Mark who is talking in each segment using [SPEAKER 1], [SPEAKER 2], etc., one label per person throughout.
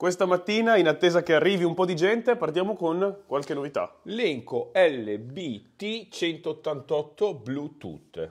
[SPEAKER 1] Questa mattina, in attesa che arrivi un po' di gente, partiamo con qualche novità. L'Enco LBT188 Bluetooth.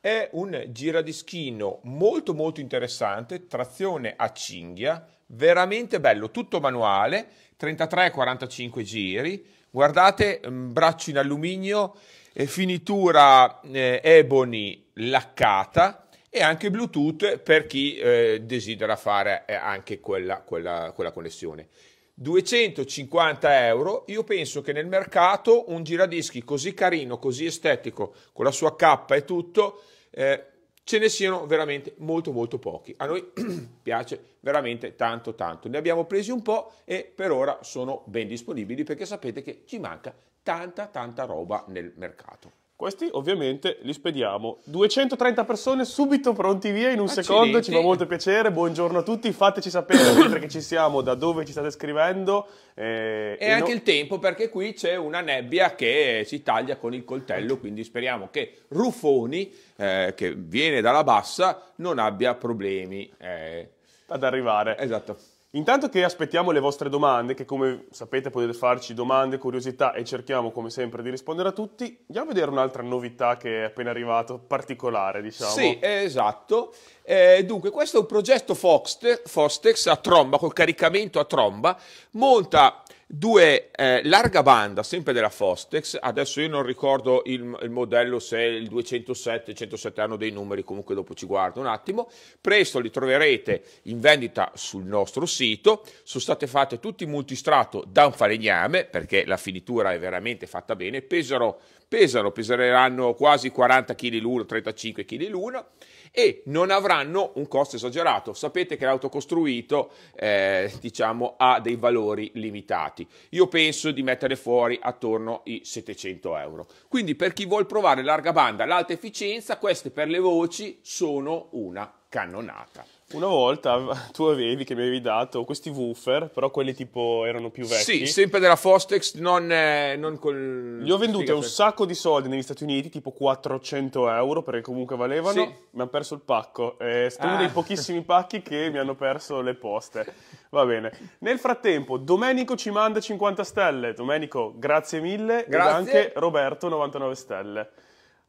[SPEAKER 1] È
[SPEAKER 2] un giradischino molto molto interessante, trazione a cinghia, veramente bello, tutto manuale, 33-45 giri, guardate, mm, braccio in alluminio, eh, finitura eh, ebony laccata, e anche Bluetooth per chi eh, desidera fare eh, anche quella, quella, quella connessione. 250 euro, io penso che nel mercato un giradischi così carino, così estetico, con la sua cappa e tutto, eh, ce ne siano veramente molto molto pochi. A noi piace veramente tanto tanto. Ne abbiamo presi un po' e per ora sono ben disponibili perché sapete che ci manca
[SPEAKER 1] tanta tanta roba nel mercato. Questi ovviamente li spediamo. 230 persone subito pronti via in un Accidenti. secondo, ci fa molto piacere. Buongiorno a tutti, fateci sapere mentre che ci siamo, da dove ci state scrivendo. Eh, e, anche no... il tempo perché qui c'è una
[SPEAKER 2] nebbia che si taglia con il coltello, ecco. quindi speriamo che Ruffoni, eh, che
[SPEAKER 1] viene dalla bassa, non abbia problemi eh, ad arrivare. Esatto. Intanto che aspettiamo le vostre domande, che come sapete potete farci domande, curiosità e cerchiamo come sempre di rispondere a tutti, andiamo a vedere un'altra novità che è appena arrivata, particolare diciamo. Sì, esatto. Eh, dunque, questo è un progetto Fostex a tromba,
[SPEAKER 2] col caricamento a tromba, monta due eh, larga banda, sempre della Fostex, adesso io non ricordo il, il modello se il 207, 107 hanno dei numeri, comunque dopo ci guardo un attimo, presto li troverete in vendita sul nostro sito, sono state fatte tutti in multistrato da un falegname, perché la finitura è veramente fatta bene, pesano, pesano peseranno quasi 40 kg l'uno, 35 kg l'uno, e non avranno un costo esagerato. Sapete che l'auto costruito eh, diciamo, ha dei valori limitati. Io penso di mettere fuori attorno i 700 euro. Quindi per chi vuole provare larga banda, l'alta efficienza, queste per le
[SPEAKER 1] voci sono una cannonata. Una volta tu avevi, che mi avevi dato, questi woofer, però quelli tipo erano più vecchi. Sì, sempre
[SPEAKER 2] della Fostex, non, eh, non col... Li ho venduti a un sacco
[SPEAKER 1] di soldi negli Stati Uniti, tipo 400 euro, perché comunque valevano. Sì. Mi hanno perso il pacco. È eh, stato ah. uno dei ah. pochissimi pacchi che mi hanno perso le poste. Va bene. Nel frattempo, Domenico ci manda 50 stelle. Domenico, grazie mille. Grazie. E anche Roberto, 99 stelle.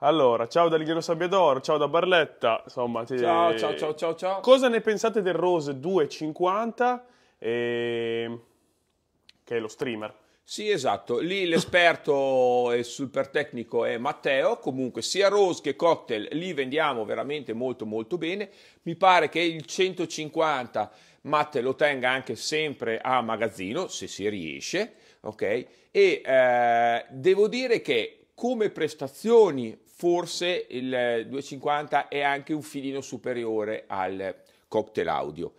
[SPEAKER 1] Allora, ciao da Ligero Sabbiadoro, ciao da Barletta, insomma... Ti... Ciao, ciao, ciao, ciao, ciao. Cosa ne pensate del Rose 250, eh, che è lo streamer? Sì, esatto. Lì
[SPEAKER 2] l'esperto e super tecnico è Matteo. Comunque, sia Rose che Cocktail li vendiamo veramente molto, molto bene. Mi pare che il 150 Matte lo tenga anche sempre a magazzino, se si riesce. Ok? E eh, devo dire che come prestazioni forse il 250 è anche un filino superiore al cocktail audio.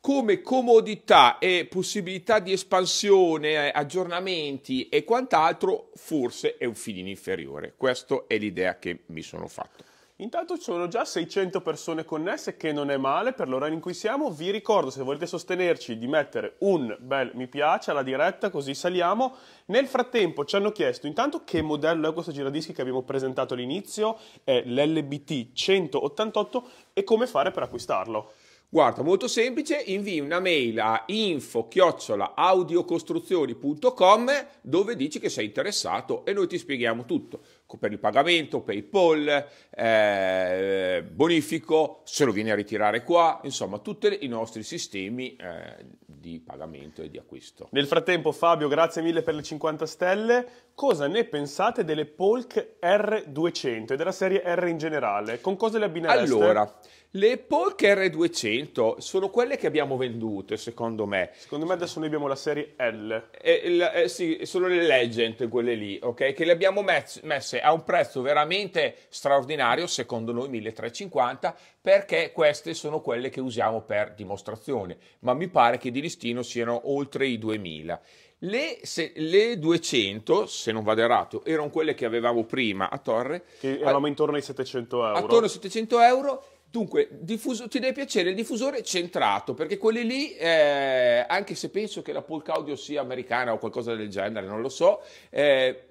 [SPEAKER 2] Come comodità e possibilità di espansione, eh, aggiornamenti e quant'altro, forse è un filino inferiore. Questa è l'idea che mi sono fatto.
[SPEAKER 1] Intanto ci sono già 600 persone connesse, che non è male per l'ora in cui siamo. Vi ricordo, se volete sostenerci, di mettere un bel mi piace alla diretta, così saliamo. Nel frattempo ci hanno chiesto intanto che modello è questo giradischi che abbiamo presentato all'inizio, è l'LBT 188 e come fare per acquistarlo. Guarda, molto semplice, invii una mail
[SPEAKER 2] a info-audiocostruzioni.com dove dici che sei interessato e noi ti spieghiamo tutto, per il pagamento, PayPal, eh, bonifico, se lo vieni a ritirare qua, insomma tutti i nostri sistemi eh,
[SPEAKER 1] di pagamento e di acquisto. Nel frattempo Fabio, grazie mille per le 50 stelle, cosa ne pensate delle Polk R200 e della serie R in generale? Con cosa le abbinereste? Allora... Le Polk r 200 sono quelle che abbiamo vendute, secondo
[SPEAKER 2] me. Secondo me adesso noi abbiamo la serie L. Eh, la, eh, sì, sono le Legend, quelle lì, ok? Che le abbiamo mess- messe a un prezzo veramente straordinario, secondo noi 1350, perché queste sono quelle che usiamo per dimostrazione, ma mi pare che di listino siano oltre i 2000. Le, se, le, 200, se non vado errato, erano quelle che avevamo prima a Torre. Che eravamo a, intorno ai 700 euro. Attorno ai 700 euro. Dunque, diffuso, ti deve piacere il diffusore centrato, perché quelli lì, eh, anche se penso che la Polk Audio sia americana o qualcosa del genere, non lo so, eh,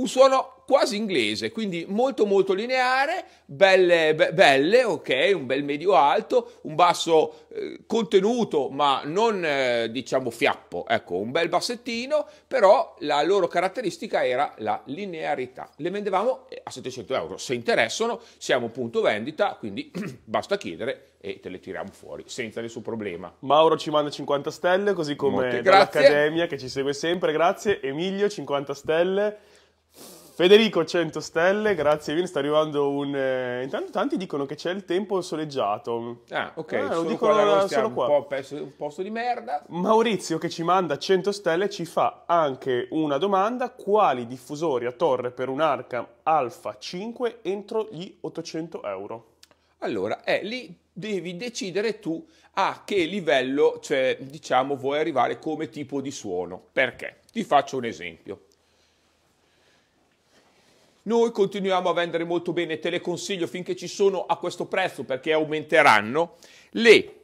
[SPEAKER 2] un suono quasi inglese, quindi molto molto lineare, belle, be- belle ok, un bel medio alto, un basso eh, contenuto ma non eh, diciamo fiappo, ecco, un bel bassettino, però la loro caratteristica era la linearità. Le vendevamo eh, a 700 euro, se interessano siamo punto vendita, quindi basta chiedere e te le tiriamo fuori senza nessun problema.
[SPEAKER 1] Mauro ci manda 50 stelle, così come l'Accademia che ci segue sempre, grazie. Emilio 50 stelle. Federico 100 stelle, grazie mille, sta arrivando un... eh, intanto tanti dicono che c'è il tempo soleggiato. Ah, ok, Ah, lo dicono qua da qua. un,
[SPEAKER 2] po' un posto di merda.
[SPEAKER 1] Maurizio che ci manda 100 stelle ci fa anche una domanda, quali diffusori a torre per un Arca Alfa 5 entro gli 800 euro? Allora, eh, lì devi decidere tu a che livello, cioè,
[SPEAKER 2] diciamo, vuoi arrivare come tipo di suono. Perché? Ti faccio un esempio. Noi continuiamo a vendere molto bene, te le consiglio finché ci sono a questo prezzo perché aumenteranno le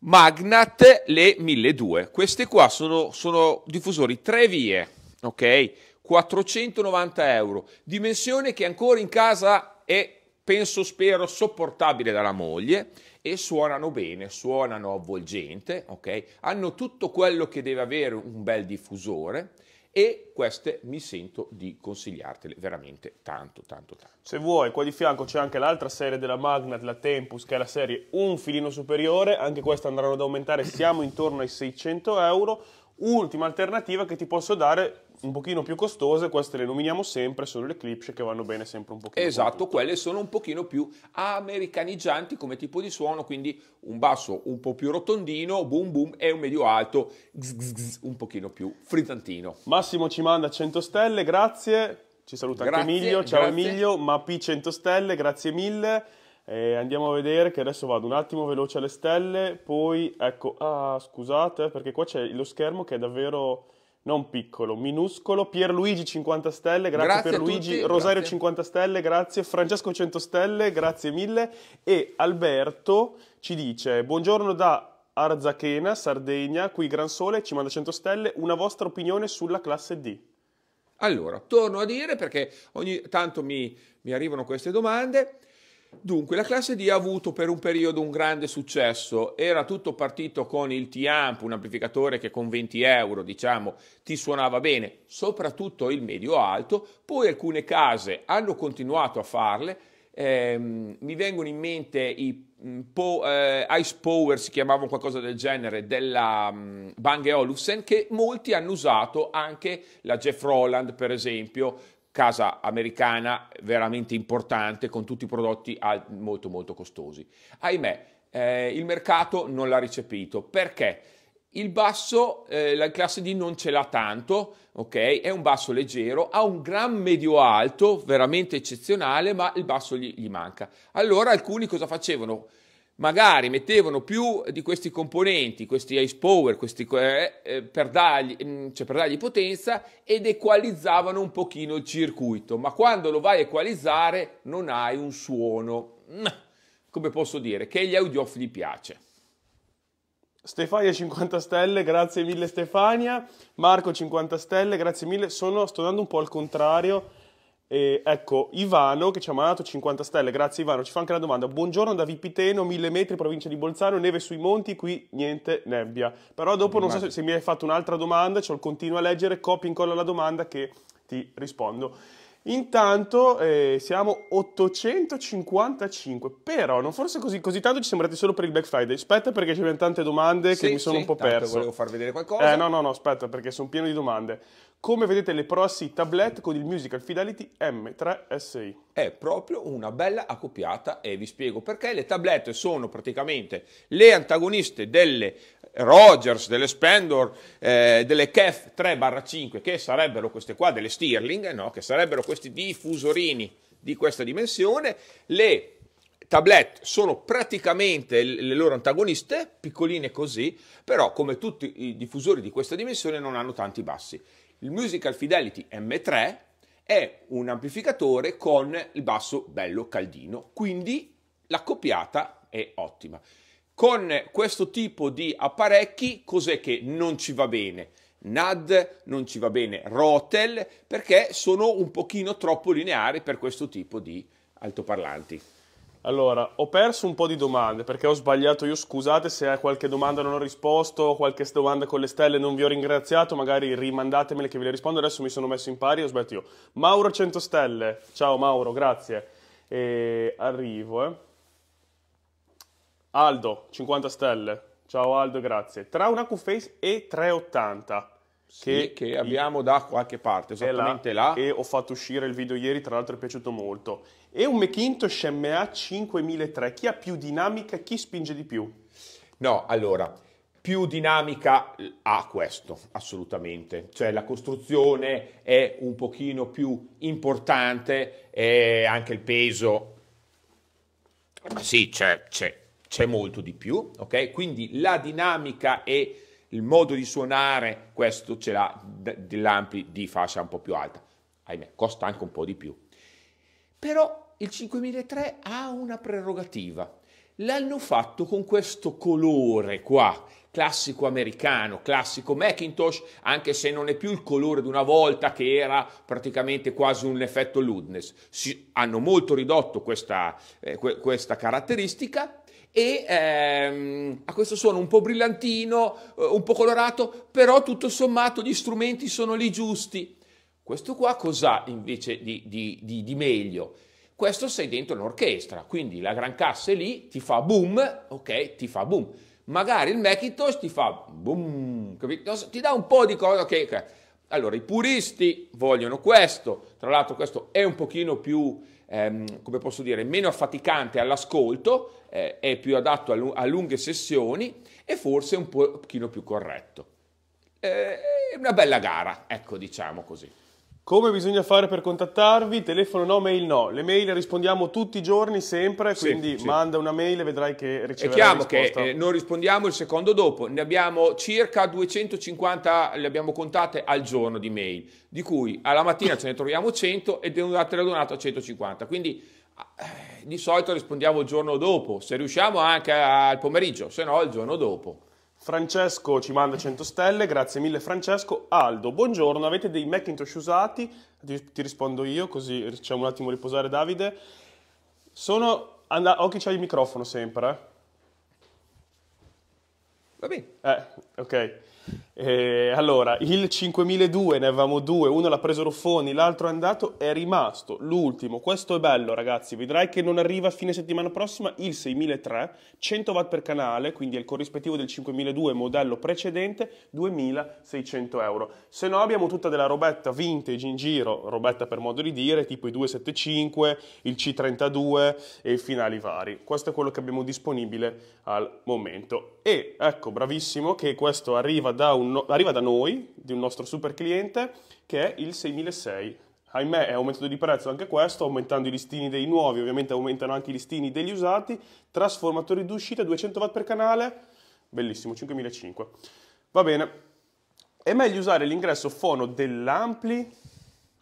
[SPEAKER 2] Magnat, le 1200. Queste qua sono, sono diffusori tre vie, ok? 490 euro, dimensione che ancora in casa è, penso, spero, sopportabile dalla moglie e suonano bene, suonano avvolgente, ok? Hanno tutto quello che deve avere un bel diffusore e queste mi sento di consigliartele veramente tanto, tanto, tanto.
[SPEAKER 1] Se vuoi, qua di fianco c'è anche l'altra serie della Magnat, la Tempus, che è la serie un filino superiore, anche queste andranno ad aumentare, siamo intorno ai 600 euro. Ultima alternativa che ti posso dare un pochino più costose, queste le nominiamo sempre, sono le clips che vanno bene sempre un pochino. Esatto, quelle sono un pochino più
[SPEAKER 2] americanizzanti come tipo di suono, quindi un basso un po' più rotondino, boom boom, e un
[SPEAKER 1] medio alto
[SPEAKER 2] un pochino più frizzantino.
[SPEAKER 1] Massimo ci manda 100 stelle, grazie, ci saluta grazie, anche Emilio, ciao grazie. Emilio, Mapi 100 stelle, grazie mille. E andiamo a vedere che adesso vado un attimo veloce alle stelle, poi ecco, ah, scusate perché qua c'è lo schermo che è davvero non piccolo, minuscolo. Pierluigi 50 stelle, grazie, grazie Pierluigi. Rosario grazie. 50 stelle, grazie. Francesco 100 stelle, grazie mille. E Alberto ci dice: Buongiorno da Arzachena, Sardegna, qui Gran Sole, ci manda 100 stelle. Una vostra opinione sulla classe D? Allora,
[SPEAKER 2] torno a dire perché ogni tanto mi, mi arrivano queste domande. Dunque, la classe D ha avuto per un periodo un grande successo, era tutto partito con il T-Amp, un amplificatore che con 20 euro, diciamo, ti suonava bene, soprattutto il medio-alto, poi alcune case hanno continuato a farle, eh, mi vengono in mente i mm, po, eh, Ice Power, si chiamavano qualcosa del genere, della um, Bang Olufsen, che molti hanno usato, anche la Jeff Roland per esempio, casa americana veramente importante con tutti i prodotti molto molto costosi. Ahimè, eh, il mercato non l'ha recepito perché il basso, eh, la classe D non ce l'ha tanto, ok? È un basso leggero, ha un gran medio alto, veramente eccezionale, ma il basso gli, gli manca. Allora alcuni cosa facevano? magari mettevano più di questi componenti, questi ice power, questi, eh, eh per, dargli, mm, cioè per, dargli, potenza ed equalizzavano un pochino il circuito, ma quando lo vai a equalizzare non hai un suono, come posso
[SPEAKER 1] dire, che agli audiofili piace. Stefania 50 stelle, grazie mille Stefania, Marco 50 stelle, grazie mille, sto andando un po' al contrario e ecco, Ivano che ci ha mandato 50 stelle, grazie Ivano, ci fa anche la domanda. Buongiorno da Vipiteno, 1000 metri, provincia di Bolzano, neve sui monti, qui niente nebbia. Però dopo non so se, se mi hai fatto un'altra domanda, cioè continuo a leggere, copia e incolla la domanda che ti rispondo. Intanto eh, siamo 855, però non forse così, così, tanto ci sembrate solo per il Black Friday. Aspetta perché c'erano tante domande sì, che mi sono sì, un po' perso. volevo far vedere qualcosa. Eh no, no, no, aspetta perché sono pieno di domande. Come vedete le Proxy tablet con il Musical Fidelity M3SI. È proprio una bella accoppiata e vi
[SPEAKER 2] spiego perché le tablette sono praticamente le antagoniste delle Rogers, delle Spendor, eh, delle KEF 3-5 che sarebbero queste qua, delle Stirling, no? che sarebbero questi diffusorini di questa dimensione, le tablet sono praticamente le loro antagoniste, piccoline così, però come tutti i diffusori di questa dimensione non hanno tanti bassi. Il Musical Fidelity M3 è un amplificatore con il basso bello caldino, quindi la copiata è ottima. Con questo tipo di apparecchi cos'è che non ci va bene? NAD, non ci va bene Rotel, perché
[SPEAKER 1] sono un pochino troppo lineari per questo tipo di altoparlanti. Allora, ho perso un po' di domande perché ho sbagliato io. Scusate se a qualche domanda non ho risposto, qualche domanda con le stelle non vi ho ringraziato, magari rimandatemele che ve le rispondo. Adesso mi sono messo in pari, ho sbagliato io. Mauro 100 stelle, ciao Mauro, grazie. E arrivo, eh. Aldo 50 stelle, ciao Aldo, grazie. Tra una q e 380 che, sì, che abbiamo da qualche parte, esattamente là, là, E ho fatto uscire il video ieri, tra l'altro è piaciuto molto. E un Macintosh MA 5003, chi ha più dinamica, e chi spinge di più? No, allora, più dinamica
[SPEAKER 2] ha questo, assolutamente. Cioè la costruzione è un pochino più importante, e anche il peso... Sì, c'è, c'è, c'è molto di più, ok? Quindi la dinamica è il modo di suonare, questo ce l'ha dell'ampli di fascia un po' più alta. Ahimè, costa anche un po' di più. Però il 5003 ha una prerogativa. L'hanno fatto con questo colore qua, classico americano, classico Macintosh, anche se non è più il colore di una volta che era praticamente quasi un effetto ludness. Si, hanno molto ridotto questa, eh, que, questa caratteristica e ehm, ha questo suono un po' brillantino, eh, un po' colorato, però tutto sommato gli strumenti sono lì giusti. Questo qua cos'ha invece di, di, di, di meglio? Questo sei dentro un'orchestra, quindi la gran cassa è lì, ti fa boom, ok, ti fa boom. Magari il Macintosh ti fa boom, capito? Ti dà un po' di cosa che... Okay, okay. Allora, i puristi vogliono questo, tra l'altro questo è un pochino più, ehm, come posso dire, meno affaticante all'ascolto, eh, è più adatto a, lu- a, lunghe sessioni e forse un pochino più
[SPEAKER 1] corretto. Eh, è una bella gara, ecco diciamo così. Come bisogna fare per contattarvi? Telefono no, mail no. Le mail rispondiamo tutti i giorni, sempre, quindi sì, sì. manda una mail e vedrai che riceverai È chiaro che
[SPEAKER 2] eh, non rispondiamo il secondo dopo. Ne abbiamo circa 250, le abbiamo contate al giorno di mail, di cui alla mattina ce ne troviamo 100 e devo andare a 150. Quindi eh, di solito rispondiamo il giorno
[SPEAKER 1] dopo, se riusciamo anche al pomeriggio, se no il giorno dopo. Francesco ci manda 100 stelle, grazie mille Francesco. Aldo, buongiorno, avete dei Macintosh usati? Ti, ti rispondo io così facciamo un attimo riposare Davide. Sono... Anda, occhi c'hai il microfono sempre. Eh? Va bene. Eh, ok. Eh, allora, il 5002 ne avevamo due, uno l'ha preso Ruffoni, l'altro è andato, è rimasto l'ultimo. Questo è bello, ragazzi. Vedrai che non arriva a fine settimana prossima il 6003, 100 watt per canale, quindi è il corrispettivo del 5002 modello precedente, 2600 euro. Se no, abbiamo tutta della robetta vintage in giro, robetta per modo di dire, tipo i 275, il C32 e i finali vari. Questo è quello che abbiamo disponibile al momento. E ecco, bravissimo, che questo arriva da un no, arriva da noi, di un nostro super cliente, che è il 6006. Ahimè è aumentato di prezzo anche questo, aumentando i listini dei nuovi, ovviamente aumentano anche i listini degli usati, trasformatori d'uscita 200 watt per canale, bellissimo, 5.500. Va bene, è meglio usare l'ingresso fono dell'ampli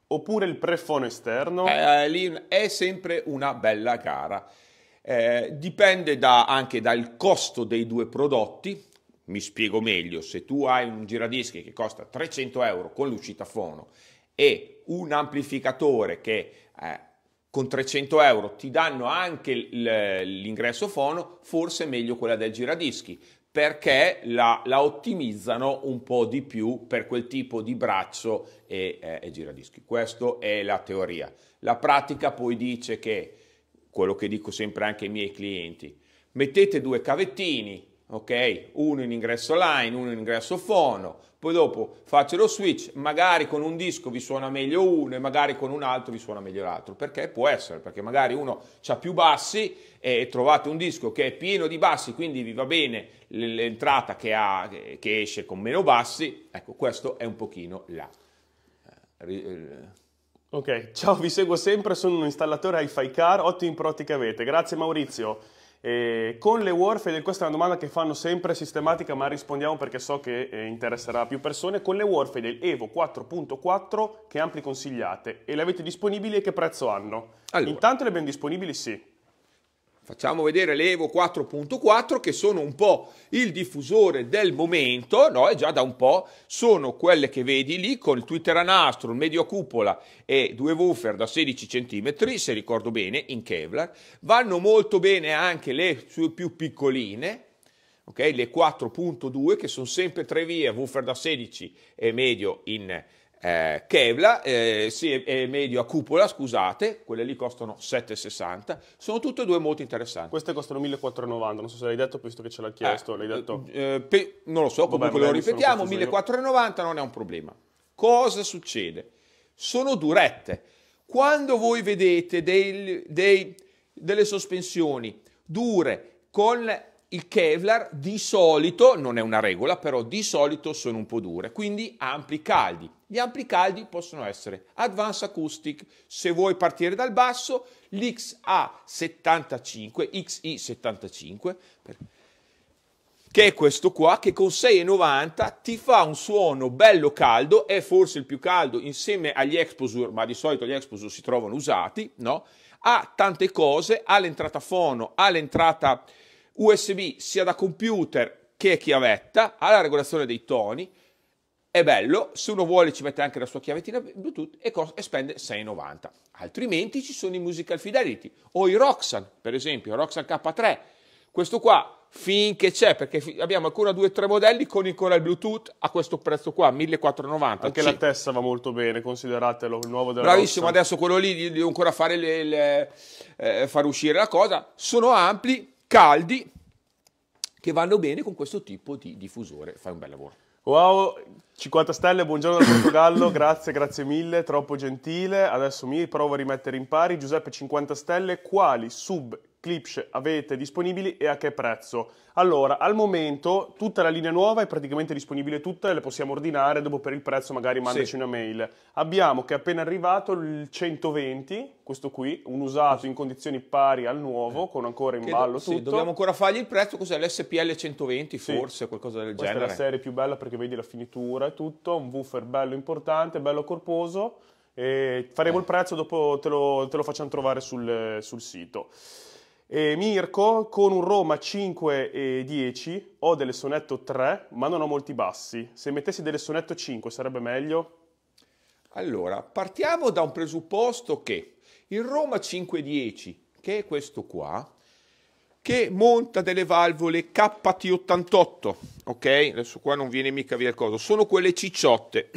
[SPEAKER 1] oppure il prefono esterno? Eh, eh lì è sempre una bella cara. Eh,
[SPEAKER 2] dipende da, anche dal costo dei due prodotti, mi spiego meglio, se tu hai un giradischi che costa 300 euro con l'uscita fono e un amplificatore che eh, con 300 euro ti danno anche l'ingresso fono, forse è meglio quella del giradischi perché la, la, ottimizzano un po' di più per quel tipo di braccio e, eh, e giradischi. Questa è la teoria. La pratica poi dice che, quello che dico sempre anche ai miei clienti, mettete due cavettini, ok? Uno in ingresso line, uno in ingresso fono, poi dopo faccio lo switch, magari con un disco vi suona meglio uno e magari con un altro vi suona meglio l'altro, perché può essere, perché magari uno ha più bassi e trovate un disco che è pieno di bassi, quindi vi va bene l'entrata che, ha, che esce
[SPEAKER 1] con meno bassi, ecco questo è un pochino la... Eh, eh, ok, ciao, vi seguo sempre, sono un installatore hi-fi car, ottimi prodotti che avete, grazie Maurizio. E con le warfare, questa è una domanda che fanno sempre sistematica, ma rispondiamo perché so che eh, interesserà più persone. Con le warfare Evo 4.4, che ampli consigliate e le avete disponibili e che prezzo hanno? Allora. Intanto le abbiamo disponibili, sì facciamo
[SPEAKER 2] vedere le Evo 4.4 che sono un po' il diffusore del momento, no? E già da un po' sono quelle che vedi lì con il Twitter a nastro, il medio cupola e due woofer da 16 cm, se ricordo bene, in Kevlar. Vanno molto bene anche le sue più piccoline, ok? Le 4.2 che sono sempre tre vie, woofer da 16 e medio in Kevlar eh, Kevla, eh, sì, è medio a cupola, scusate, quelle lì costano 7,60, sono tutte e due molto interessanti. Queste costano 1490, non so se l'hai detto, visto che ce l'ha chiesto, eh, l'hai detto... Eh, eh pe- non lo so, comunque lo ripetiamo, 1490 non è un problema. Cosa succede? Sono durette. Quando voi vedete dei, dei, delle sospensioni dure con il Kevlar di solito, non è una regola, però di solito sono un po' dure, quindi ampli caldi. Gli ampli caldi possono essere Advanced Acoustic, se vuoi partire dal basso, l'XA75, XI75, che è questo qua, che con 6,90 ti fa un suono bello caldo, è forse il più caldo insieme agli Exposure, ma di solito gli Exposure si trovano usati, no? Ha tante cose, ha l'entrata fono, ha l'entrata USB sia da computer che chiavetta, ha la regolazione dei toni, è bello, se uno vuole ci mette anche la sua chiavettina Bluetooth e, e spende 6,90. Altrimenti ci sono i Musical Fidelity o i Roxan, per esempio, Roxan K3. Questo qua finché c'è, perché abbiamo ancora due o tre modelli con ancora il
[SPEAKER 1] Bluetooth a questo prezzo qua, 1490. Anche C. la testa va molto bene, consideratelo, il nuovo della Bravissimo, Roxan.
[SPEAKER 2] adesso quello lì devo ancora fare, le, le, eh, far uscire la cosa.
[SPEAKER 1] Sono ampli, caldi che vanno bene con questo tipo di diffusore. Fai un bel lavoro. Wow, 50 stelle, buongiorno dal Portogallo, grazie, grazie mille, troppo gentile. Adesso mi provo a rimettere in pari. Giuseppe, 50 stelle, quali sub clips avete disponibili e a che prezzo. Allora, al momento tutta la linea nuova è praticamente disponibile tutta e le possiamo ordinare, dopo per il prezzo magari mandaci sì. una mail. Abbiamo che è appena arrivato il 120, questo qui, un usato in condizioni pari al nuovo, eh. con ancora in che ballo do- tutto. dobbiamo ancora fargli il prezzo, cos'è l'SPL 120 sì. forse, qualcosa del Questa genere. Questa è la serie più bella perché vedi la finitura e tutto, un woofer bello importante, bello corposo. E faremo eh. il prezzo, dopo te lo, te lo facciamo trovare sul, sul sito. E Mirko con un Roma 5 e 10 ho delle sonetto 3, ma non ho molti bassi. Se mettessi delle sonetto 5 sarebbe meglio? Allora, partiamo da un
[SPEAKER 2] presupposto che il Roma 5 10, che è questo qua, che monta delle valvole KT88, ok? Adesso qua non viene mica via il coso, sono quelle cicciotte.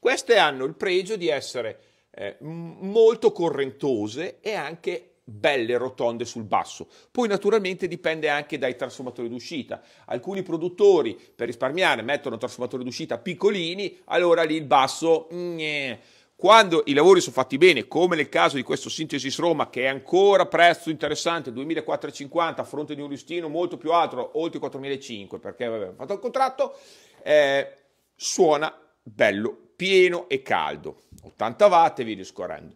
[SPEAKER 2] Queste hanno il pregio di essere eh, molto correntose e anche belle rotonde sul basso. Poi naturalmente dipende anche dai trasformatori d'uscita. Alcuni produttori per risparmiare mettono trasformatori d'uscita piccolini, allora lì il basso... Nye. Quando i lavori sono fatti bene, come nel caso di questo Synthesis Roma, che è ancora prezzo interessante, 2450 a fronte di un listino molto più alto, oltre 4500, perché abbiamo fatto il contratto, eh, suona bello, pieno e caldo. 80 watt e via discorrendo.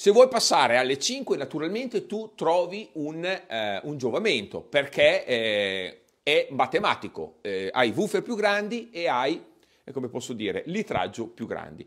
[SPEAKER 2] Se vuoi passare alle 5, naturalmente tu trovi un, eh, un giovamento perché eh, è matematico. Eh, hai woofer più grandi e hai, eh, come posso dire, litraggio più grandi.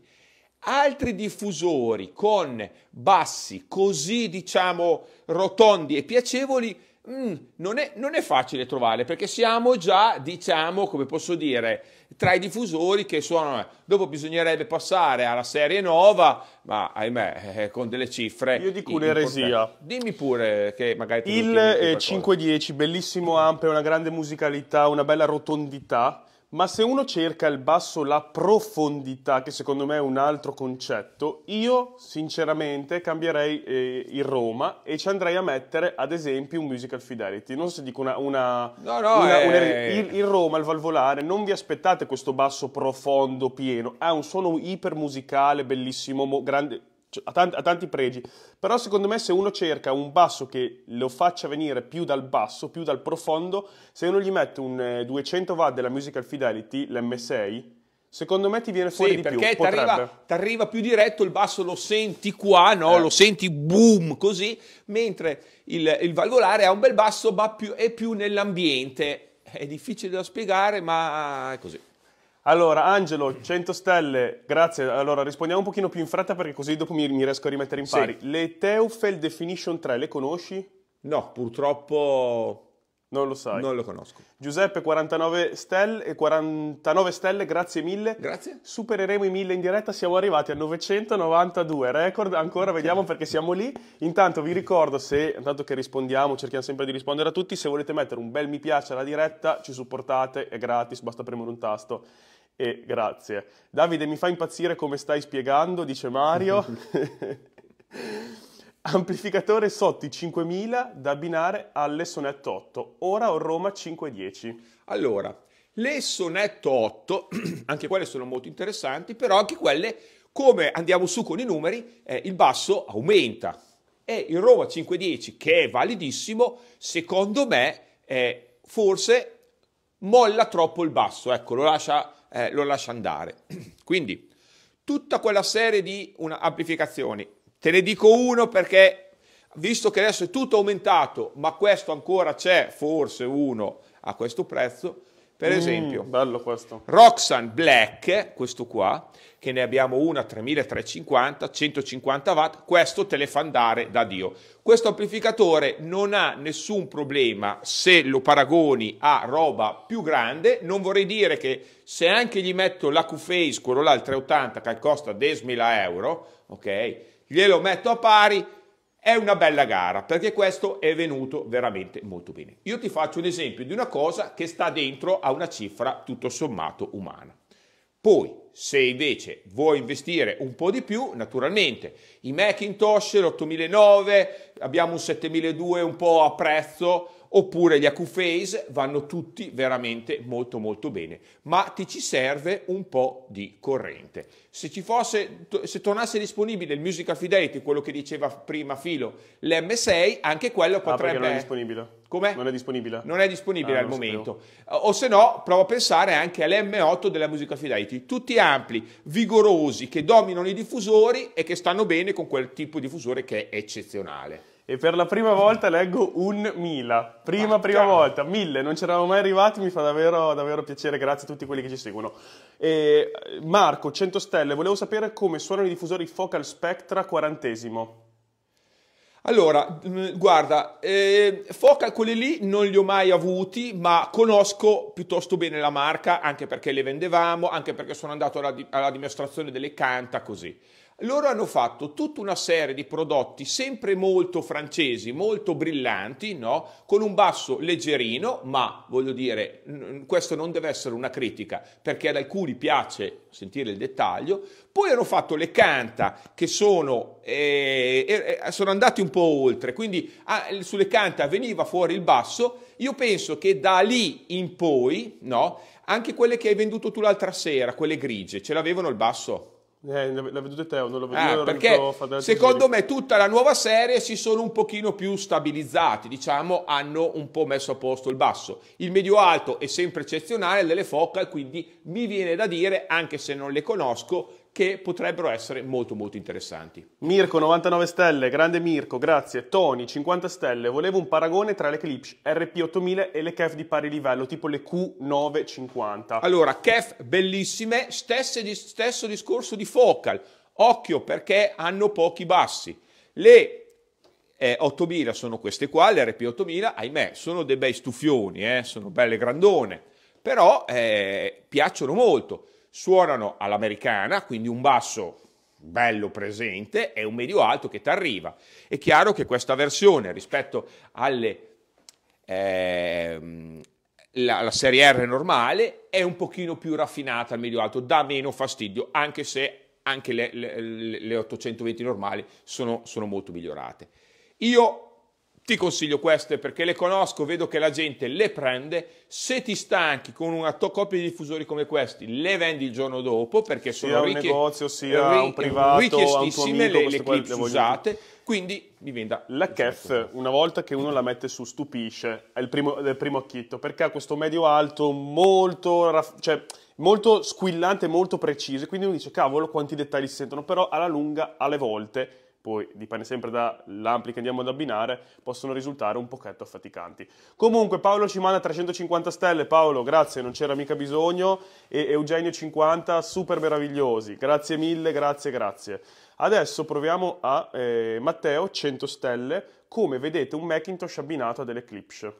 [SPEAKER 2] Altri diffusori con bassi così, diciamo, rotondi e piacevoli Mm, non, è, non, è, facile trovare perché siamo già, diciamo, come posso dire, tra i diffusori che suonano. Dopo bisognerebbe passare alla serie nuova, ma ahimè, eh, con delle cifre. Io dico un'eresia. Dimmi pure che magari. Il
[SPEAKER 1] 510, bellissimo amp, una grande musicalità, una bella rotondità ma se uno cerca il basso la profondità, che secondo me è un altro concetto, io sinceramente cambierei eh, il Roma e ci andrei a mettere ad esempio un musical fidelity. Non so se dico una... una, no, no, una, eh... una il, il, Roma, il valvolare, non vi aspettate questo basso profondo, pieno. Ha un suono iper musicale, bellissimo, mo, grande, cioè, ha, tanti, ha tanti pregi, però secondo me se uno cerca un basso che lo faccia venire più dal basso, più dal profondo, se uno gli mette un 200 eh, watt della Musical Fidelity, l'M6, secondo me ti viene fuori sì, di più. Perché ti arriva più diretto,
[SPEAKER 2] il basso lo senti qua, no? eh. lo senti boom così, mentre il, il valvolare
[SPEAKER 1] ha un bel basso ma più, è più nell'ambiente. È difficile da spiegare, ma è così. Allora, Angelo, 100 stelle, grazie. Allora, rispondiamo un pochino più in fretta perché così dopo mi, mi riesco a rimettere in pari. Sì. Le Teufel Definition 3 le conosci? No, purtroppo non lo sai. Non lo conosco. Giuseppe 49 stelle, 49 eh, stelle grazie mille. Grazie. Supereremo i 1000 in diretta, siamo arrivati a 992, record, ancora vediamo perché siamo lì. Intanto vi ricordo se, intanto che rispondiamo, cerchiamo sempre di rispondere a tutti, se volete mettere un bel mi piace alla diretta, ci supportate, è gratis, basta premere un tasto. E grazie. Davide mi fa impazzire come stai spiegando, dice Mario. Amplificatore sotto 5000 da abbinare alle Sonetto 8, ora ho Roma 510. Allora, le
[SPEAKER 2] Sonetto 8, anche quelle sono molto interessanti, però anche quelle, come andiamo su con i numeri, eh, il basso aumenta. E il Roma 510, che è validissimo, secondo me eh, forse molla troppo il basso, ecco, lo lascia, eh, lo lascia andare. Quindi, tutta quella serie di amplificazioni Te ne dico uno perché, visto che adesso è tutto aumentato, ma questo ancora c'è, forse uno a questo prezzo,
[SPEAKER 1] per mm, esempio, bello questo.
[SPEAKER 2] Roxanne Black, questo qua, che ne abbiamo una 3350, 150 watt, questo te le fa andare da Dio. Questo amplificatore non ha nessun problema se lo paragoni a roba più grande, non vorrei dire che se anche gli metto l'AQ-Face, quello là, il 380, che costa 10.000 euro, ok? glielo metto a pari, è una bella gara perché questo è venuto veramente molto bene. Io ti faccio un esempio di una cosa che sta dentro a una cifra tutto sommato umana. Poi, se invece vuoi investire un po' di più, naturalmente i Macintosh, l'8009, abbiamo un 7002 un po' a prezzo, oppure gli AcuFace vanno tutti veramente molto molto bene, ma ti ci serve un po' di corrente. Se ci fosse, se tornasse disponibile il Musical Fidelity, quello che diceva prima Filo, l'M6, anche quello ah, potrebbe... Ah, non è
[SPEAKER 1] disponibile.
[SPEAKER 2] Com'è? Non è disponibile. Non è disponibile ah, al momento. Sapevo. O se no, provo a pensare anche all'M8 della Musical Fidelity. Tutti ampli, vigorosi, che dominano i diffusori
[SPEAKER 1] e che stanno bene con quel tipo di diffusore che è eccezionale e per la prima volta leggo un Mila. Prima, ah, prima volta, mille, non ci eravamo mai arrivati, mi fa davvero, davvero piacere, grazie a tutti quelli che ci seguono. E Marco, 100 stelle, volevo sapere come suonano i diffusori Focal Spectra quarantesimo. Allora, mm, guarda, eh,
[SPEAKER 2] Focal quelli lì non li ho mai avuti, ma conosco piuttosto bene la marca, anche perché le vendevamo, anche perché sono andato alla, alla dimostrazione delle Canta, così. Loro hanno fatto tutta una serie di prodotti sempre molto francesi, molto brillanti, no? con un basso leggerino, ma voglio dire, questo non deve essere una critica, perché ad alcuni piace sentire il dettaglio. Poi hanno fatto le canta, che sono, eh, eh, eh sono andati un po' oltre, quindi ah, sulle canta veniva fuori il basso. Io penso che da lì in poi, no? anche quelle che hai venduto tu l'altra sera, quelle grigie, ce l'avevano il basso? Eh, la vedute
[SPEAKER 1] te o non la vedo ah, perché secondo
[SPEAKER 2] me tutta la nuova serie si sono un pochino più stabilizzati, diciamo, hanno un po' messo a posto il basso. Il medio alto è sempre eccezionale delle focal, quindi mi viene da dire, anche se non le conosco, che potrebbero essere molto molto
[SPEAKER 1] interessanti. Mirko 99 stelle, grande Mirko, grazie. Tony 50 stelle, volevo un paragone tra le l'Eclipse RP8000 e le KEF di pari livello, tipo le Q950. Allora, KEF bellissime, di, stesso discorso di Focal. Occhio
[SPEAKER 2] perché hanno pochi bassi. Le eh, 8000 sono queste qua, le RP8000, ahimè, sono dei bei stufioni, eh, sono belle grandone, però eh, piacciono molto. Suonano all'americana, quindi un basso bello presente e un medio alto che ti arriva. È chiaro che questa versione rispetto alla eh, serie R normale è un pochino più raffinata al medio alto, dà meno fastidio, anche se anche le, le, le 820 normali sono, sono molto migliorate. Io ti consiglio queste perché le conosco, vedo che la gente le prende. Se ti stanchi con una to- coppia di diffusori come questi, le vendi il giorno dopo perché sono sia richie- un negozio, sia ri- un privato, richiestissime amico, le, le clips le usate.
[SPEAKER 1] Quindi diventa. La CAF, una volta che uno la mette su, stupisce. È il primo, è il primo acchitto perché ha questo medio alto molto. Raff- cioè, molto squillante, molto preciso. Quindi uno dice: cavolo, quanti dettagli si sentono. Però alla lunga, alle volte poi dipende sempre dall'ampli che andiamo ad abbinare, possono risultare un pochetto affaticanti. Comunque Paolo ci manda 350 stelle, Paolo grazie, non c'era mica bisogno, e Eugenio 50, super meravigliosi, grazie mille, grazie, grazie. Adesso proviamo a eh, Matteo 100 stelle, come vedete un Macintosh abbinato a delle Clips.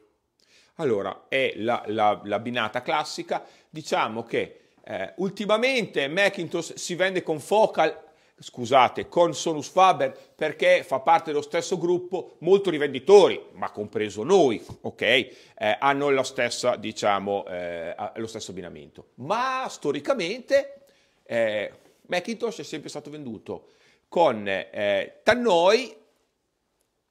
[SPEAKER 2] Allora, è la, la, la binata classica, diciamo che eh, ultimamente Macintosh si vende con focal scusate, con Sonus Faber perché fa parte dello stesso gruppo, molti rivenditori, ma compreso noi, ok, eh, hanno stessa, diciamo, eh, lo stesso abbinamento. Ma storicamente eh, Macintosh è sempre stato venduto con eh, Tannoy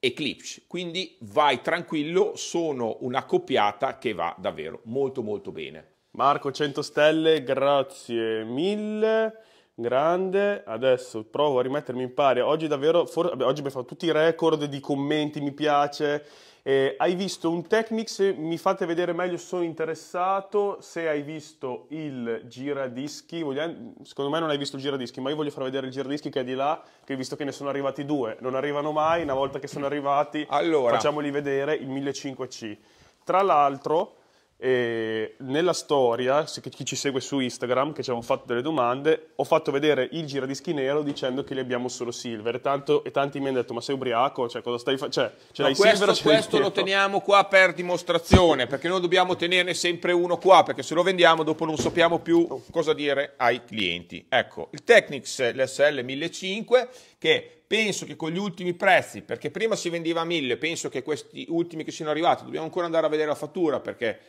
[SPEAKER 2] e Klipsch, quindi vai
[SPEAKER 1] tranquillo, sono una coppiata che va davvero molto molto bene. Marco 100 stelle, grazie mille. Grande, adesso provo a rimettermi in pari. Oggi davvero, for- vabbè, oggi abbiamo fatto tutti i record di commenti, mi piace. Eh, hai visto un Technics? Mi fate vedere meglio, sono interessato. Se hai visto il giradischi, vogliamo, secondo me non hai visto il giradischi, ma io voglio far vedere il giradischi che è di là, che visto che ne sono arrivati due, non arrivano mai, una volta che sono arrivati allora. facciamoli vedere il 1500C. Tra l'altro e nella storia, se chi ci segue su Instagram, che ci hanno fatto delle domande, ho fatto vedere il giradischi nero dicendo che li abbiamo solo silver. tanto, e tanti mi hanno detto: Ma sei ubriaco? Cioè, cosa stai facendo? Cioè, ce l'hai questo, silver ce Questo lo teniamo qua per dimostrazione, perché noi dobbiamo tenerne sempre uno qua, perché se lo vendiamo dopo non
[SPEAKER 2] sappiamo più cosa dire ai clienti. Ecco, il Technics LSL 1005 che penso che con gli ultimi prezzi, perché prima si vendeva a 1000, penso che questi ultimi che sono arrivati, dobbiamo ancora andare a vedere la fattura perché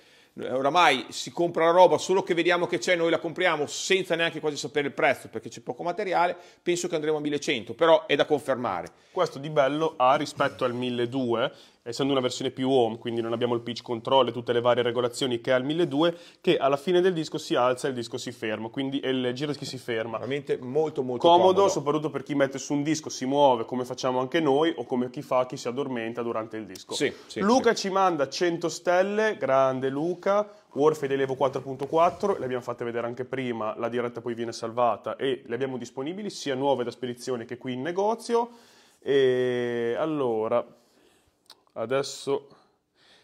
[SPEAKER 2] oramai si compra la roba solo che vediamo che c'è, noi la compriamo senza neanche quasi sapere il prezzo perché c'è poco materiale, penso che andremo a 1100,
[SPEAKER 1] però è da confermare. Questo di bello ha rispetto al 1200 essendo una versione più home, quindi non abbiamo il pitch control e tutte le varie regolazioni che ha il 1200, che alla fine del disco si alza e il disco si ferma, quindi è il giradischi si ferma. Veramente molto molto comodo, comodo, soprattutto per chi mette su un disco, si muove come facciamo anche noi o come chi fa chi si addormenta durante il disco. Sì, sì, Luca sì. ci manda 100 stelle, grande Luca. Warfare Elevo 4.4, le abbiamo fatte vedere anche prima, la diretta poi viene salvata e le abbiamo disponibili sia nuove da spedizione che qui in negozio. E allora, Adesso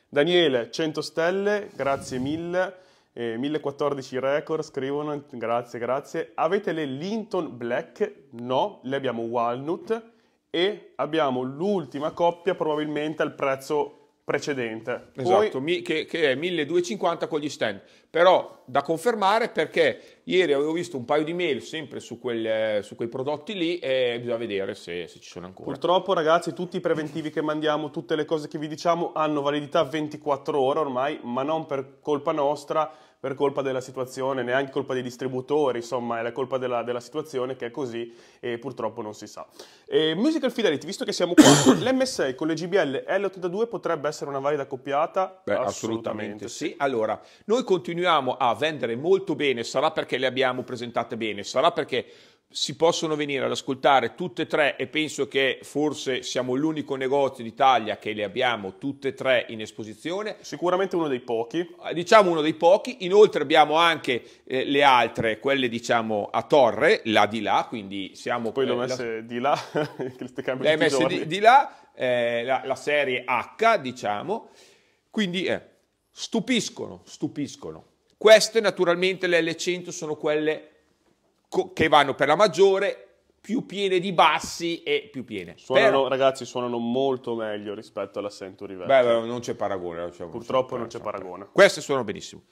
[SPEAKER 1] Daniele, 100 stelle, grazie mille. Eh, 1014 record, scrivono, grazie, grazie. Avete le Linton Black? No, le abbiamo Walnut e abbiamo l'ultima coppia probabilmente al prezzo precedente. Esatto, Poi... che, che, è 1250 con gli stand. Però da confermare
[SPEAKER 2] perché ieri avevo visto un paio di mail sempre su, quel, eh, su quei prodotti lì e bisogna vedere se, se, ci sono ancora. Purtroppo
[SPEAKER 1] ragazzi tutti i preventivi che mandiamo, tutte le cose che vi diciamo hanno validità 24 ore ormai, ma non per colpa nostra per colpa della situazione, neanche colpa dei distributori, insomma è la colpa della, della situazione che è così e purtroppo non si sa. E musical Fidelity, visto che siamo qua, l'M6 con le GBL L82 potrebbe essere una valida copiata? Beh, assolutamente. assolutamente sì. Allora, noi continuiamo a vendere molto
[SPEAKER 2] bene, sarà perché le abbiamo presentate bene, sarà perché si possono venire ad ascoltare tutte e tre e penso che forse siamo l'unico negozio d'Italia che le abbiamo tutte e tre in esposizione. Sicuramente uno dei pochi. Eh, diciamo uno dei pochi, inoltre abbiamo anche eh, le altre, quelle diciamo a torre, là di là, quindi siamo... Poi le ho eh, messe
[SPEAKER 1] di là, le hai messe di, di
[SPEAKER 2] là, eh, la, la, serie H diciamo, quindi eh, stupiscono, stupiscono. Queste naturalmente le L100 sono quelle che vanno per la maggiore più piene di
[SPEAKER 1] bassi e più piene. Suonano, Però, ragazzi, suonano molto meglio rispetto alla Century Vecchia. Beh, non c'è paragone. Non Purtroppo non c'è, paragone. paragone.
[SPEAKER 2] Queste suonano benissimo.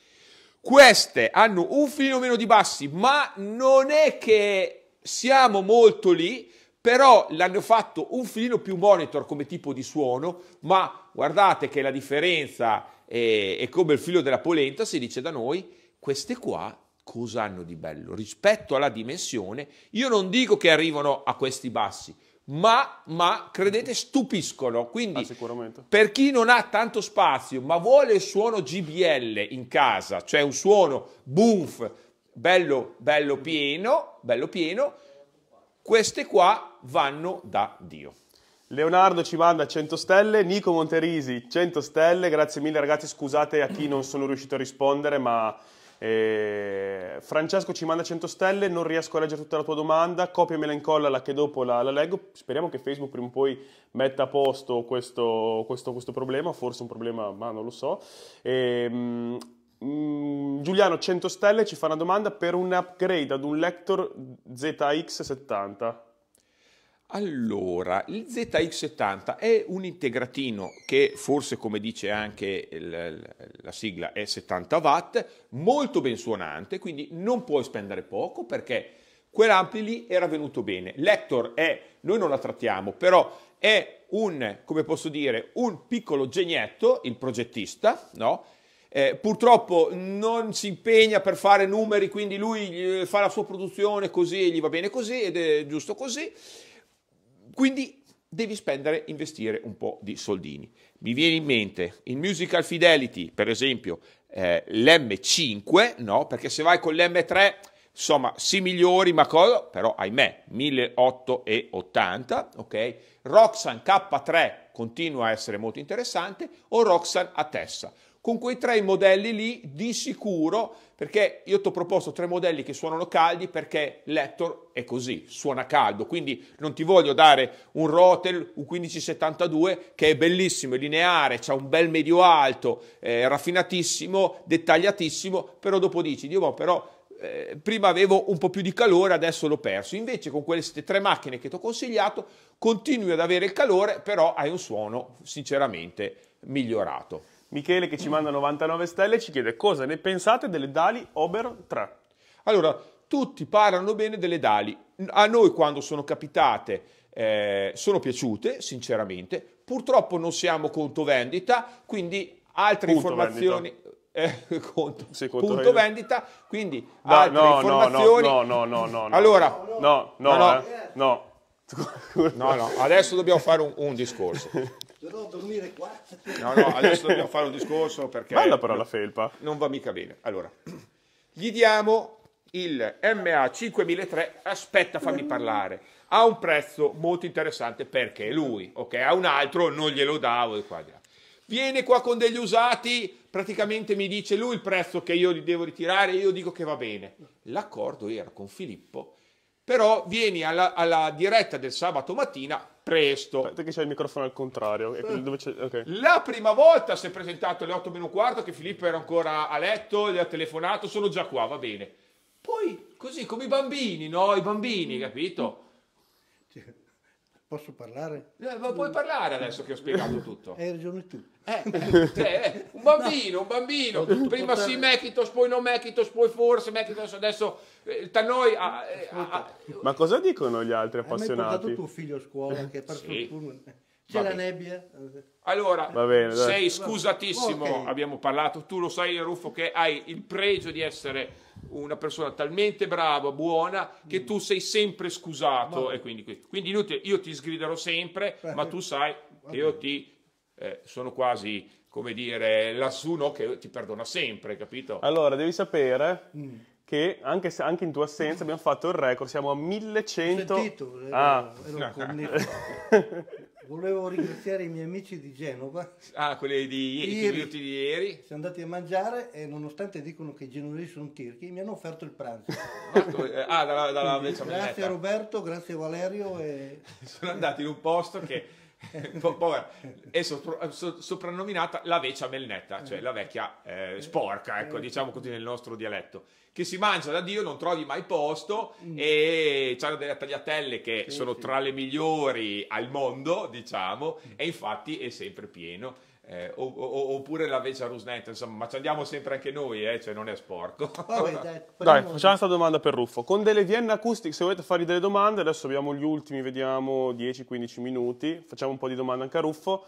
[SPEAKER 2] Queste hanno un filo meno di bassi, ma non è che siamo molto lì, però l'hanno fatto un filino più monitor come tipo di suono, ma guardate che la differenza è, eh, è come il filo della polenta, si dice da noi, queste qua cosa hanno di bello? Rispetto alla dimensione, io non dico che arrivano a questi bassi, ma, ma credete stupiscono. Quindi ah, per chi non ha tanto spazio, ma vuole il suono GBL in casa, cioè un suono boomf, bello, bello pieno, bello pieno, queste qua vanno da Dio.
[SPEAKER 1] Leonardo ci manda 100 stelle, Nico Monterisi 100 stelle, grazie mille ragazzi, scusate a chi non sono riuscito a rispondere, ma eh, Francesco ci manda 100 stelle, non riesco a leggere tutta la tua domanda, copiamela e incollala che dopo la, la, leggo. Speriamo che Facebook prima o poi metta a posto questo, questo, questo problema, forse un problema, ma non lo so. Eh, mm, Giuliano 100 stelle ci fa una domanda per un upgrade ad un Lector ZX70.
[SPEAKER 2] Allora, il ZX70 è un integratino che forse come dice anche il, la sigla è 70 watt, molto ben suonante, quindi non puoi spendere poco perché quell'ampli lì era venuto bene. L'Hector è, noi non la trattiamo, però è un, come posso dire, un piccolo genietto, il progettista, no? Eh, purtroppo non si impegna per fare numeri, quindi lui eh, fa la sua produzione così, e gli va bene così ed è giusto così. Quindi devi spendere, investire un po' di soldini. Mi viene in mente il Musical Fidelity, per esempio, eh, l'M5, no? Perché se vai con l'M3, insomma, si migliori, ma cosa? Però, ahimè, 1880, ok? Roxanne K3 continua a essere molto interessante, o Roxanne Tessa con quei tre modelli lì di sicuro, perché io ti ho proposto tre modelli che suonano caldi perché l'Hector è così, suona caldo, quindi non ti voglio dare un Rotel, un 1572 che è bellissimo, è lineare, ha un bel medio alto, eh, raffinatissimo, dettagliatissimo, però dopo dici, Dio, boh, però eh, prima avevo un po' più di calore, adesso l'ho perso. Invece con queste tre macchine che ti ho
[SPEAKER 1] consigliato continui ad avere il calore, però hai un suono sinceramente migliorato. Michele che ci manda 99 stelle ci chiede cosa ne pensate delle Dali Ober 3. Allora, tutti parlano bene delle Dali. A noi quando sono capitate
[SPEAKER 2] eh, sono piaciute, sinceramente. Purtroppo non siamo conto vendita, quindi altre Punto informazioni... Vendita.
[SPEAKER 1] Eh, conto. conto punto vendita.
[SPEAKER 2] vendita quindi
[SPEAKER 1] no, altre no, informazioni no no no no no allora no no no no, eh, no.
[SPEAKER 2] no, no. adesso dobbiamo fare un, un discorso dovrò dormire qua. No, no, adesso dobbiamo fare un discorso perché... Bella però la felpa. Non va mica bene. Allora, gli diamo il MA5003, aspetta fammi parlare, ha un prezzo molto interessante perché è lui, ok? A un altro non glielo davo e qua di Viene qua con degli usati, praticamente mi dice lui il prezzo che io gli devo ritirare, io dico che va bene. L'accordo era con Filippo però vieni alla, alla diretta del sabato mattina presto. Aspetta che c'è il microfono al contrario. Okay. La prima volta si è presentato alle 8 meno quarto che Filippo era ancora a letto, gli ha telefonato, sono già qua, va bene. Poi, così come i bambini, no? I bambini, capito?
[SPEAKER 3] Posso parlare? Eh, ma puoi parlare adesso che ho spiegato tutto. Hai ragione tu. Eh,
[SPEAKER 2] eh, cioè, un bambino, un bambino. Prima sì Mekitos, poi non Mekitos, poi forse Mekitos, adesso il Tannoi ha, ha,
[SPEAKER 1] Ma cosa dicono gli altri appassionati? Hai portato tuo
[SPEAKER 3] figlio a scuola che è sì. il C'è la
[SPEAKER 2] nebbia? Allora, bene, sei scusatissimo, okay. abbiamo parlato. Tu lo sai, Ruffo, che hai il pregio di essere una persona talmente brava, buona, che mm. tu sei sempre scusato. E quindi, quindi inutile, io ti sgriderò sempre, Beh, ma tu sai che io ti eh, sono quasi, come dire, lassù, no, che ti perdona sempre, capito?
[SPEAKER 1] Allora, devi sapere... Mm che anche, se, anche, in tua assenza abbiamo fatto il record, siamo a 1100. Ho sentito, ero, ah. ero
[SPEAKER 3] Volevo ringraziare i miei amici di Genova.
[SPEAKER 2] Ah, quelli di ieri, ieri, di ieri.
[SPEAKER 3] Siamo andati a mangiare e nonostante dicono che i genovesi sono tirchi, mi hanno
[SPEAKER 2] offerto il pranzo. Eh, ah, dalla, dalla Quindi, Grazie a Roberto, grazie a Valerio. E... sono andati in un posto che è sopra, so, soprannominata la vecchia melnetta, cioè la vecchia eh, sporca, ecco, diciamo così nel nostro dialetto, che si mangia da Dio, non trovi mai posto mm. e hanno delle tagliatelle che sì, sono sì. tra le migliori al mondo, diciamo, e infatti è sempre pieno. Eh, o, o, oppure la veccia Rusnet, insomma, ma ci andiamo sempre anche noi, eh, cioè non è sporco. Vabbè, dai,
[SPEAKER 1] dai, facciamo questa domanda per Ruffo. Con delle Vienna Acoustic, se volete fargli delle domande, adesso abbiamo gli ultimi, vediamo 10-15 minuti, facciamo un po' di domande anche a Ruffo.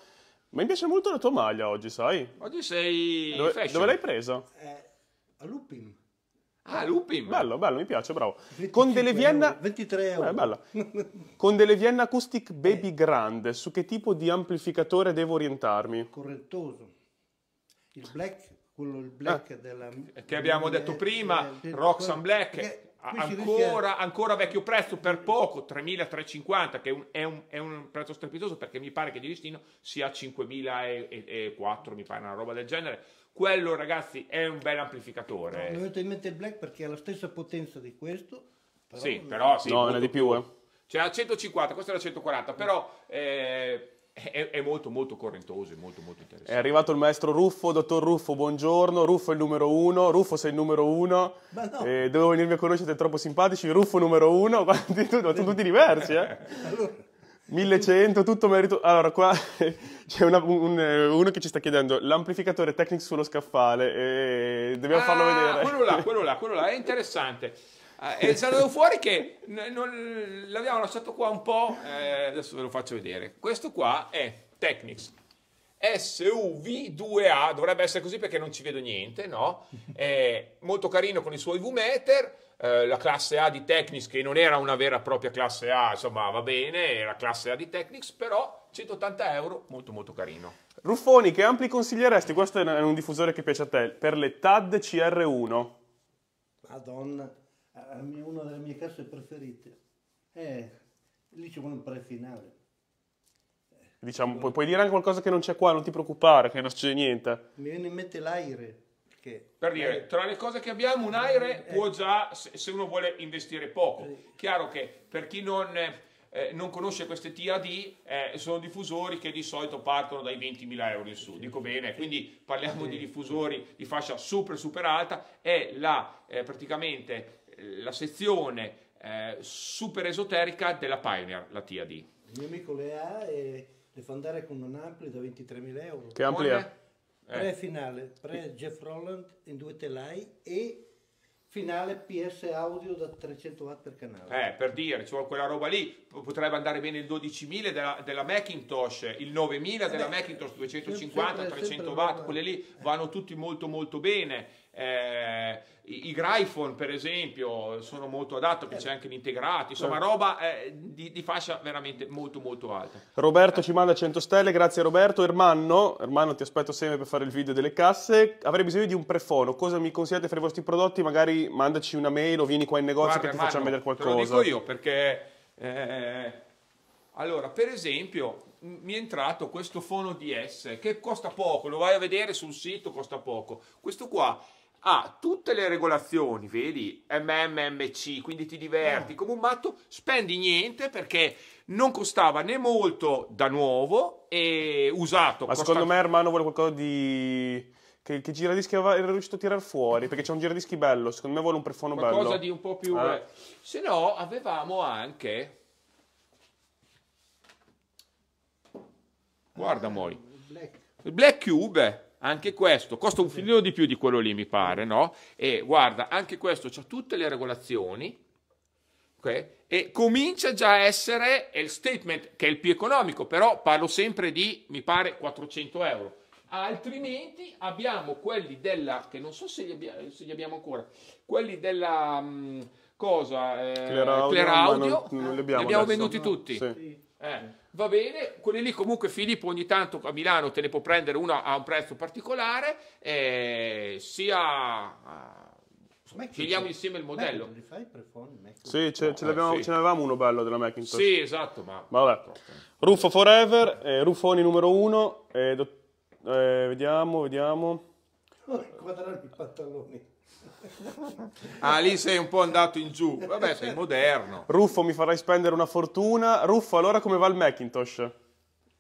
[SPEAKER 1] Ma mi piace molto la tua maglia oggi, sai?
[SPEAKER 2] Oggi sei dove, dove l'hai presa?
[SPEAKER 1] Eh, a Lupin. Ah, Lupin! Bello, bello, mi piace, bravo. Con delle Vienna... 23 euro. Eh, bella. Con delle Vienna Acoustic Baby Grande, su che tipo di amplificatore devo orientarmi?
[SPEAKER 2] Correttoso. Il black, quello il black eh, della... Che abbiamo detto prima, eh, Roxanne Black. Perché... Ancora, ancora, vecchio prezzo per poco 3.350 che è un, è, un, è un, prezzo strepitoso perché mi pare che di listino sia 5.004 mi pare una roba del genere quello ragazzi è un bel amplificatore.
[SPEAKER 3] No, mi è in mente il Black perché ha la stessa potenza di
[SPEAKER 2] questo. Però sì, però sì. No, molto... è di più, eh. Cioè la 150, questo era 140, però eh, è, è, molto molto correntoso, è molto molto interessante. È arrivato il
[SPEAKER 1] maestro Ruffo, dottor Ruffo, buongiorno. Ruffo è il numero uno, Ruffo sei il numero uno. Ma no. eh, dovevo venirmi a conoscere, troppo simpatici. Ruffo numero uno, sono tutti diversi, eh.
[SPEAKER 3] allora.
[SPEAKER 1] 1100, tutto merito. Allora, qua c'è una, un, eh, uno che ci sta chiedendo l'amplificatore Technics sullo scaffale. dobbiamo ah, farlo vedere. Quello là, quello
[SPEAKER 2] là, quello là, è interessante. Ah, è saltato fuori che non, l'abbiamo lasciato qua un po'. Eh, adesso ve lo faccio vedere. Questo qua è Technics SUV2A, dovrebbe essere così perché non ci vedo niente, no? È molto carino con i suoi V-meter eh, la classe A di Technics, che non era una vera e propria classe A, insomma va bene, era classe A di Technics, però 180 euro, molto molto carino.
[SPEAKER 1] Ruffoni, che ampli consiglieresti? Questo è un diffusore che piace a te, per le TAD CR1.
[SPEAKER 3] Madonna, eh, è una delle mie casse preferite. Eh, lì ci vuole un
[SPEAKER 1] prefinale. Diciamo, puoi, dire anche qualcosa che non c'è qua, non ti preoccupare, che non succede niente.
[SPEAKER 2] Mi viene in mente l'aire. Che per dire, eh, tra le cose che abbiamo, un aereo eh, può eh, già, se uno vuole investire poco. Chiaro che per chi non, eh, non conosce queste TAD, eh, sono diffusori che di solito partono dai 20.000 euro in su, dico bene, quindi parliamo di diffusori di fascia super super alta, è la, eh, praticamente la sezione super esoterica della Pioneer, la TAD. Il
[SPEAKER 3] mio amico le ha e le fa andare con un ampli da 23.000 euro. Che ampli è? Eh. Pre-finale, pre-Jeff Roland in due telai e finale PS audio da 300 watt per canale.
[SPEAKER 2] Eh, per dire, cioè quella roba lì potrebbe andare bene il 12000 della, della Macintosh, il 9000 della Beh, Macintosh 250, 300 sempre watt, quelle lì vanno tutti molto molto bene eh, i, i Gryphon per esempio sono molto adatti, che eh. c'è anche l'integrato, insomma eh. roba eh, di, di, fascia veramente molto molto alta.
[SPEAKER 1] Roberto eh. ci manda 100 stelle, grazie Roberto. Ermanno, Ermanno ti aspetto sempre per fare il video delle casse, avrei bisogno di un prefono, cosa mi consigliate fra i vostri prodotti? Magari mandaci una mail o vieni qua in negozio Guarda, che ti Ermanno, facciamo vedere qualcosa. Te lo dico io
[SPEAKER 2] perché... Eh, allora, per esempio, mi è entrato questo Fono DS che costa poco, lo vai a vedere sul sito, costa poco. Questo qua ha tutte le regolazioni, vedi, MMMC, quindi ti diverti eh. come un matto, spendi niente perché non costava né molto da nuovo e usato. Ma costa... secondo me
[SPEAKER 1] Ermano vuole qualcosa di... Che, che giradischi era riuscito a tirar fuori, perché c'è un giradischi bello, secondo me vuole un perfono qualcosa bello. Qualcosa di un po' più... Eh. eh.
[SPEAKER 2] Se no avevamo anche... Guarda Mori. Black. Black Cube anche questo costa un filino di più di quello lì, mi pare, no? E guarda, anche questo ha tutte le regolazioni. Okay? E comincia già a essere il statement che è il più economico, però parlo sempre di, mi pare, 400 euro. Altrimenti abbiamo quelli della, che non so se li, abbia, se li abbiamo ancora, quelli della mh, mm, cosa, eh, Clear Audio, Clear Audio non, non li abbiamo, li abbiamo venduti tutti. Sì. Eh va bene, quelli lì comunque Filippo ogni tanto a Milano te ne può prendere una a un prezzo particolare, eh, sia... Ah, Scegliamo insieme il modello.
[SPEAKER 1] sì, ce, ce, eh, sì. ce n'avevamo uno bello della Macintosh. Sì, esatto, ma... Vabbè. Ruffo Forever, eh, Ruffoni numero uno, eh, eh vediamo, vediamo.
[SPEAKER 2] Guardare i pantaloni. Ah, lì sei un po' andato in giù. Vabbè, sei moderno.
[SPEAKER 1] Ruffo, mi farai spendere una fortuna. Ruffo, allora come va il Macintosh?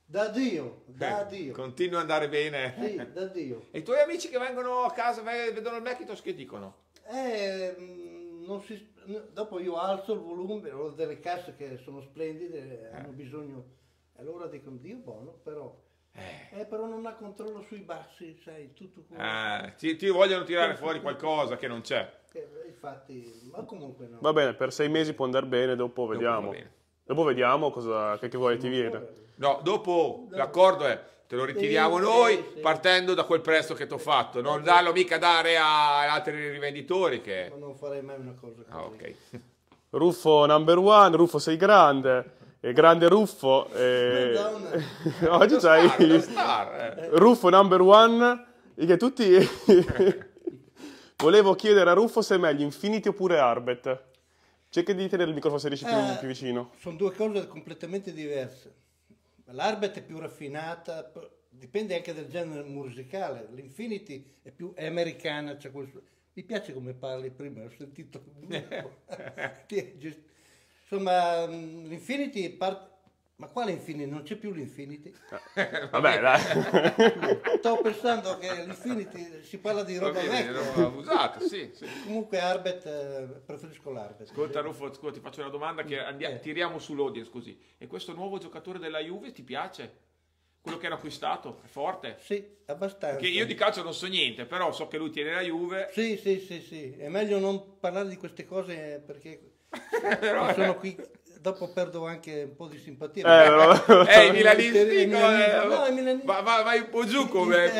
[SPEAKER 2] Da Dio, da Beh, Dio. Continua ad andare bene. Sì, da Dio. E i tuoi amici che vengono a casa e vedono il Macintosh che dicono?
[SPEAKER 3] Eh, non si, dopo io alzo il volume, ho delle casse che sono splendide, eh. eh. hanno bisogno. Allora dicono, Dio buono, però eh. eh. però non ha controllo sui bassi,
[SPEAKER 2] sai, tutto quello. Eh, ti, ti, vogliono tirare fuori qualcosa che non c'è.
[SPEAKER 3] Eh, infatti, ma comunque no.
[SPEAKER 1] Va bene, per sei mesi può andare bene, dopo vediamo. Dopo, dopo vediamo cosa, che, che vuoi ti viene. No, dopo no. l'accordo è te lo ritiriamo sì, noi sì, partendo
[SPEAKER 2] da quel prezzo che ti ho fatto, non darlo mica dare a altri rivenditori che... Ma non farei mai una cosa così. Ah, ok.
[SPEAKER 1] Ruffo number one, Ruffo sei grande. Il eh, grande Ruffo. Eh... Oggi c'hai star,
[SPEAKER 2] star, eh.
[SPEAKER 1] Ruffo number one. Che tutti. Volevo chiedere a Ruffo se è meglio Infinity oppure Arbet. Cerca di tenere il microfono se riesci eh, più, più, vicino. Sono due cose completamente
[SPEAKER 3] diverse. L'Arbet è più raffinata, dipende anche dal genere musicale. L'Infinity è più è americana. Cioè quel... Mi piace come parli prima, ho sentito. Ti Insomma, mm, l'Infinity parte... Ma quale Infinity? Non c'è più l'Infinity? Vabbè, dai. Stavo pensando che l'Infinity si parla di roba bene, vecchia. Roba abusata, sì, sì. Comunque Arbet, eh, preferisco l'Arbet. Ascolta
[SPEAKER 2] Ruffo, scusa, ti faccio una domanda che andiamo, eh. tiriamo sull'audience così. E questo nuovo giocatore della Juve ti piace? Quello che hanno acquistato? È forte? Sì,
[SPEAKER 3] abbastanza. Che io di
[SPEAKER 2] calcio non so niente, però so che lui tiene la Juve. Sì,
[SPEAKER 3] sì, sì, sì. È meglio non parlare di queste cose perché sono qui dopo perdo anche un po' di simpatia.
[SPEAKER 2] Eh, eh no. eh i milanisti, no, milanisti. Va, va, vai un po' giù come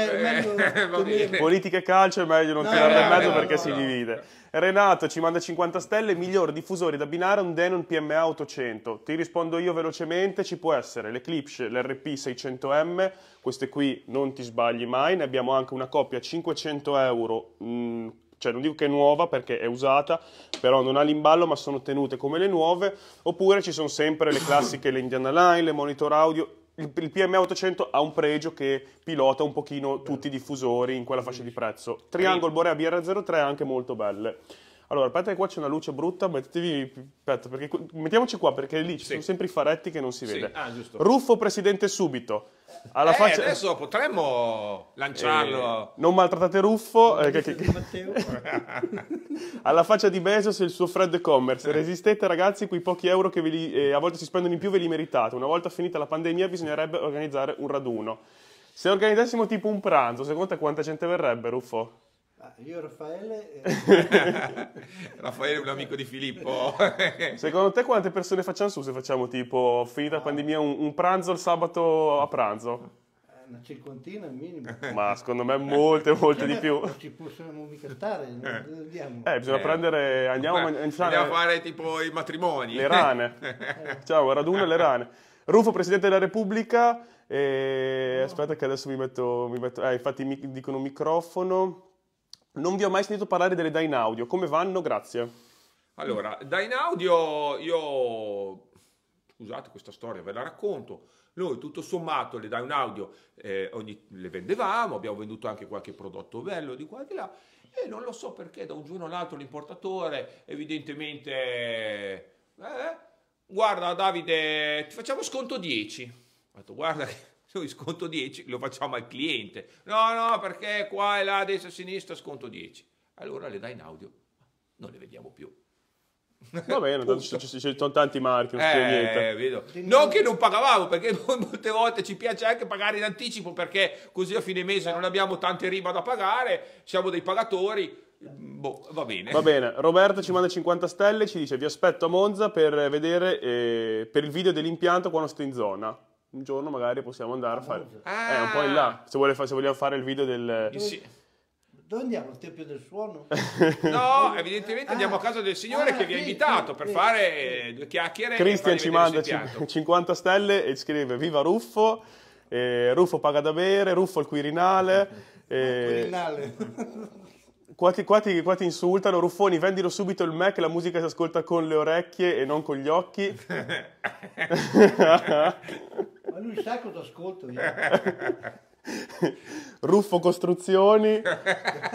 [SPEAKER 1] eh, politica e calcio è meglio non no, tirarla in mezzo perché si divide. Renato ci manda 50 stelle, miglior diffusore da binare un Denon PMA 800. Ti rispondo io velocemente, ci può essere l'Eclipse, l'RP 600M, queste qui non ti sbagli mai, ne abbiamo anche una coppia 500 euro mh, mm, cioè non dico che è nuova perché è usata, però non ha l'imballo ma sono tenute come le nuove, oppure ci sono sempre le classiche, le Indiana Line, le monitor audio, il, il PM800 ha un pregio che pilota un pochino tutti i diffusori in quella fascia di prezzo. Triangle Borea BR03 anche molto belle. Allora, a parte che qua c'è una luce brutta, mettetevi. Aspetta, perché, mettiamoci qua perché lì ci sì. sono sempre i faretti che non si vede. Sì. Ah,
[SPEAKER 2] giusto. Ruffo
[SPEAKER 1] presidente subito. Alla eh, faccia... Adesso
[SPEAKER 2] potremmo lanciarlo.
[SPEAKER 1] Eh, non maltrattate Ruffo. Eh, che, che, che... Alla faccia di Bezos e il suo Fred commerce eh. Resistete ragazzi, quei pochi euro che li, eh, a volte si spendono in più ve li meritate. Una volta finita la pandemia bisognerebbe organizzare un raduno. Se organizzassimo tipo un pranzo, secondo te quanta gente verrebbe, Ruffo?
[SPEAKER 3] Ah, io Raffaele... Eh,
[SPEAKER 2] Raffaele è un amico di Filippo.
[SPEAKER 1] Secondo te quante persone facciamo su se facciamo tipo, finita la ah. pandemia, un, un, pranzo il sabato a pranzo?
[SPEAKER 2] Eh, una cinquantina al minimo.
[SPEAKER 1] Ma secondo me molte, molte di più. Non
[SPEAKER 2] ci possiamo mica stare, eh. andiamo. Eh, bisogna eh.
[SPEAKER 1] prendere, andiamo, eh. andiamo a fare
[SPEAKER 2] tipo i matrimoni. Le rane.
[SPEAKER 1] Eh. Ciao, raduno le rane. Rufo, Presidente della Repubblica, e... no. aspetta che adesso mi metto... Mi metto... Eh, infatti mi dicono microfono. Non vi ho mai sentito parlare delle Dyn Audio, come vanno? Grazie. Allora,
[SPEAKER 2] Dyn Audio, io scusate questa storia, ve la racconto. Noi tutto sommato le dai audio, eh, ogni, le vendevamo, abbiamo venduto anche qualche prodotto bello di qua e di là e non lo so perché da un giorno all'altro l'importatore evidentemente eh, guarda Davide ti facciamo sconto 10. Ho detto guarda noi sconto 10 lo facciamo al cliente. No, no, perché qua e là, destra e sinistra, sconto 10. Allora le dai in audio, non le vediamo
[SPEAKER 1] più. Va bene, ci, ci, ci sono tanti marchi, non, eh, non che non
[SPEAKER 2] pagavamo, perché molte volte ci piace anche pagare in anticipo, perché così a fine mese non abbiamo tante riba da pagare, siamo dei pagatori, Boh, va bene. Va bene.
[SPEAKER 1] Roberto ci manda 50 stelle, ci dice vi aspetto a Monza per vedere eh, per il video dell'impianto quando sto in zona un giorno magari possiamo andare a fare... Ah. Eh, un po' in là, se, vuole, se vogliamo fare il video del... Sì.
[SPEAKER 2] Dove andiamo? Al Tempio del Suono? no, evidentemente andiamo a ah. casa del Signore ah, che vi ha invitato per fare sì. due chiacchiere. Cristian ci manda
[SPEAKER 1] 50 stelle e scrive Viva Ruffo, eh, Ruffo paga da bere, Ruffo il Quirinale. Eh, il Quirinale. Qua ti, qua, ti, qua ti, insultano, Ruffoni, vendilo subito il Mac, la musica si ascolta con le orecchie e non con gli occhi. Ma
[SPEAKER 3] lui sa cosa ascolto io.
[SPEAKER 1] Ruffo Costruzioni.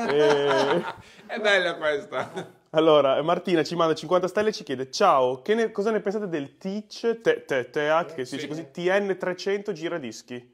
[SPEAKER 1] e...
[SPEAKER 2] È bella questa.
[SPEAKER 1] Allora, Martina ci manda 50 stelle e ci chiede Ciao, ne, cosa ne pensate del Teach, te, te, te, che si dice così, TN300 giradischi?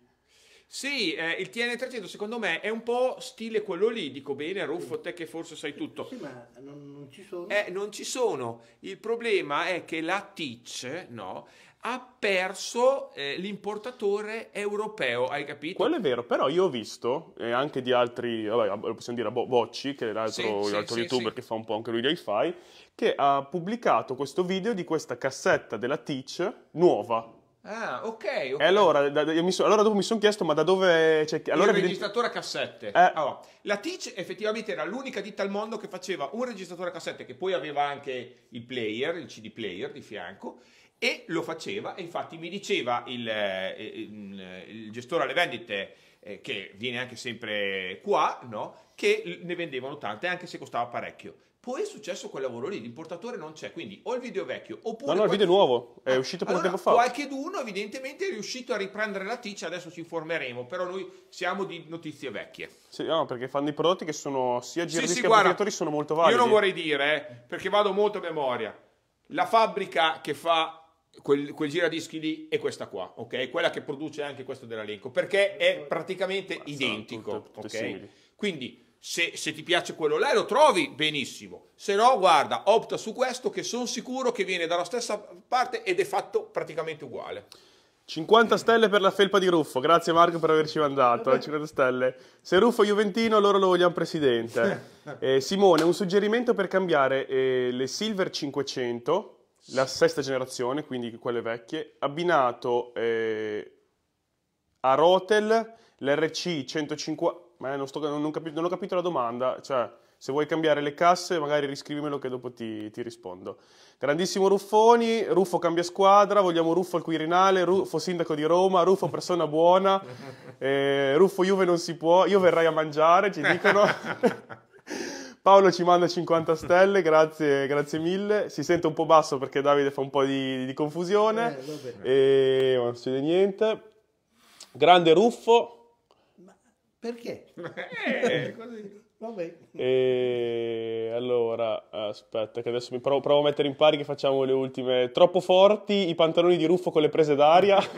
[SPEAKER 2] Sì, eh, il TN300 secondo me è un po' stile quello lì, dico bene Ruffo, sì. te che forse sai tutto. Sì, ma non, non ci sono. Eh, non ci sono. Il problema è che la Teach, no, ha perso eh, l'importatore europeo, hai capito?
[SPEAKER 1] Quello è vero, però io ho visto, eh, anche di altri, vabbè, possiamo dire boh, Bocci, che è l'altro, sì, l'altro sì, youtuber che fa un po' anche lui di hi-fi, che ha pubblicato questo video di questa cassetta della Teach nuova
[SPEAKER 2] Ah, ok. okay. E
[SPEAKER 1] allora, da, da, so, allora, dopo mi sono chiesto, ma da dove... Cioè, allora il
[SPEAKER 2] registratore a cassette. Eh. Allora, la Teach effettivamente era l'unica ditta al mondo che faceva un registratore a cassette, che poi aveva anche il player, il CD player di fianco, e lo faceva, e infatti mi diceva il, eh, eh, il, eh, il gestore alle vendite, eh, che viene anche sempre qua, no? che ne vendevano tante, anche se costava parecchio. Poi è successo quel lavoro lì, l'importatore non c'è, quindi o il video vecchio oppure... No, no, il video
[SPEAKER 1] nuovo, è uscito poco allora, tempo fa. Qualche
[SPEAKER 2] Qualcheduno evidentemente è riuscito a riprendere la ticcia, adesso ci informeremo, però noi siamo di notizie vecchie.
[SPEAKER 1] Sì, no, perché fanno i prodotti che sono sia giornalisti sì, sì, che guarda, sono molto validi. Io non vorrei
[SPEAKER 2] dire, eh, perché vado molto a memoria, la fabbrica che fa quel, quel giradischi lì è questa qua, ok? Quella che produce anche questo dell'elenco, perché è praticamente identico, tutte, tutte ok? Simili. Quindi se, se, ti piace quello là lo trovi benissimo, se no guarda, opta su questo che sono sicuro che viene dalla stessa parte ed è fatto praticamente uguale.
[SPEAKER 1] 50 stelle per la felpa di Ruffo, grazie Marco per averci mandato, eh 50 stelle. Se Ruffo è Juventino allora lo vogliamo presidente. Eh, Simone, un suggerimento per cambiare eh, le Silver 500, la sesta generazione, quindi quelle vecchie, abbinato eh, a Rotel l'RC 150... Ma eh, non, sto, non, capi, non, ho capito la domanda, cioè se vuoi cambiare le casse magari riscrivimelo che dopo ti, ti rispondo. Grandissimo Ruffoni, Ruffo cambia squadra, vogliamo Ruffo al Quirinale, Ruffo sindaco di Roma, Ruffo persona buona, eh, Ruffo Juve non si può, io verrai a mangiare, ci dicono. Paolo ci manda 50 stelle, grazie, grazie, mille. Si sente un po' basso perché Davide fa un po' di, di confusione. Eh, e non si vede niente. Grande Ruffo, perché? Eh, così. Vabbè. E allora, aspetta, che adesso mi provo, provo, a mettere in pari che facciamo le ultime. Troppo forti, i pantaloni di ruffo con le prese d'aria.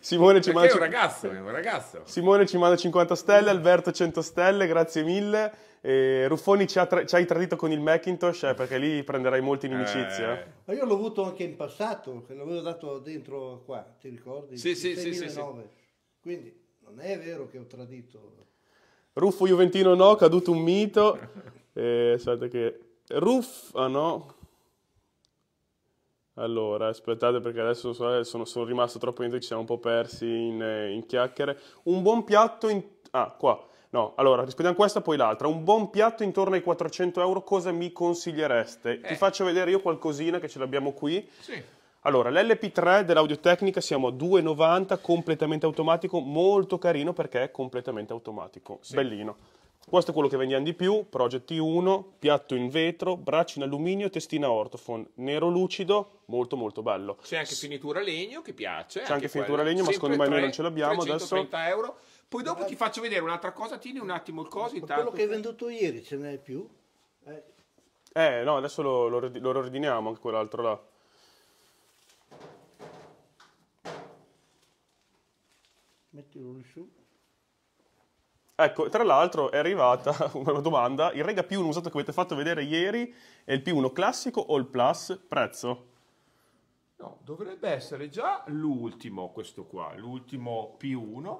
[SPEAKER 1] Simone ci, manda... è un
[SPEAKER 2] ragazzo, è un ragazzo.
[SPEAKER 1] Simone ci manda... 50 stelle, Alberto 100 stelle, grazie mille. E Ruffoni ci, tra... ci, hai tradito con il Macintosh eh, perché lì prenderai molti in eh. amicizia. Eh.
[SPEAKER 3] Ma io l'ho avuto anche in passato, l'avevo dato dentro qua, ti ricordi? Sì, sì, sì, sì, sì. Quindi non è vero che ho
[SPEAKER 1] tradito. Ruffo Juventino no, caduto un mito. eh, aspetta che... Ruff... Ah no. Allora, aspettate perché adesso sono, sono rimasto troppo indietro, ci siamo un po' persi in, in chiacchiere. Un buon piatto in... Ah, qua. No, allora rispondiamo a questa poi l'altra. Un buon piatto intorno ai 400 euro cosa mi consigliereste? Eh. Ti faccio vedere io qualcosina che ce l'abbiamo qui. Sì. Allora, l'LP3 dell'Audio Tecnica siamo a 2,90, completamente automatico, molto carino perché è completamente automatico, sì. bellino. Questo è quello che vendiamo di più, Project T1, piatto in vetro, braccio in alluminio, testina ortofon, nero lucido, molto molto bello. C'è anche
[SPEAKER 2] finitura legno che piace. C'è anche, finitura quello. legno, ma Sempre secondo me noi non ce l'abbiamo adesso. euro. Poi dopo ti faccio vedere un'altra cosa, tieni un attimo il coso intanto. Quello che hai venduto
[SPEAKER 3] ieri ce n'è più? Eh,
[SPEAKER 1] eh no, adesso lo, lo, lo ordiniamo anche quell'altro là.
[SPEAKER 3] mettilo lì su.
[SPEAKER 1] Ecco, tra l'altro è arrivata una domanda, il Rega P1 usato che avete fatto vedere ieri è il P1 classico o il Plus prezzo? No, dovrebbe essere già l'ultimo questo qua, l'ultimo P1,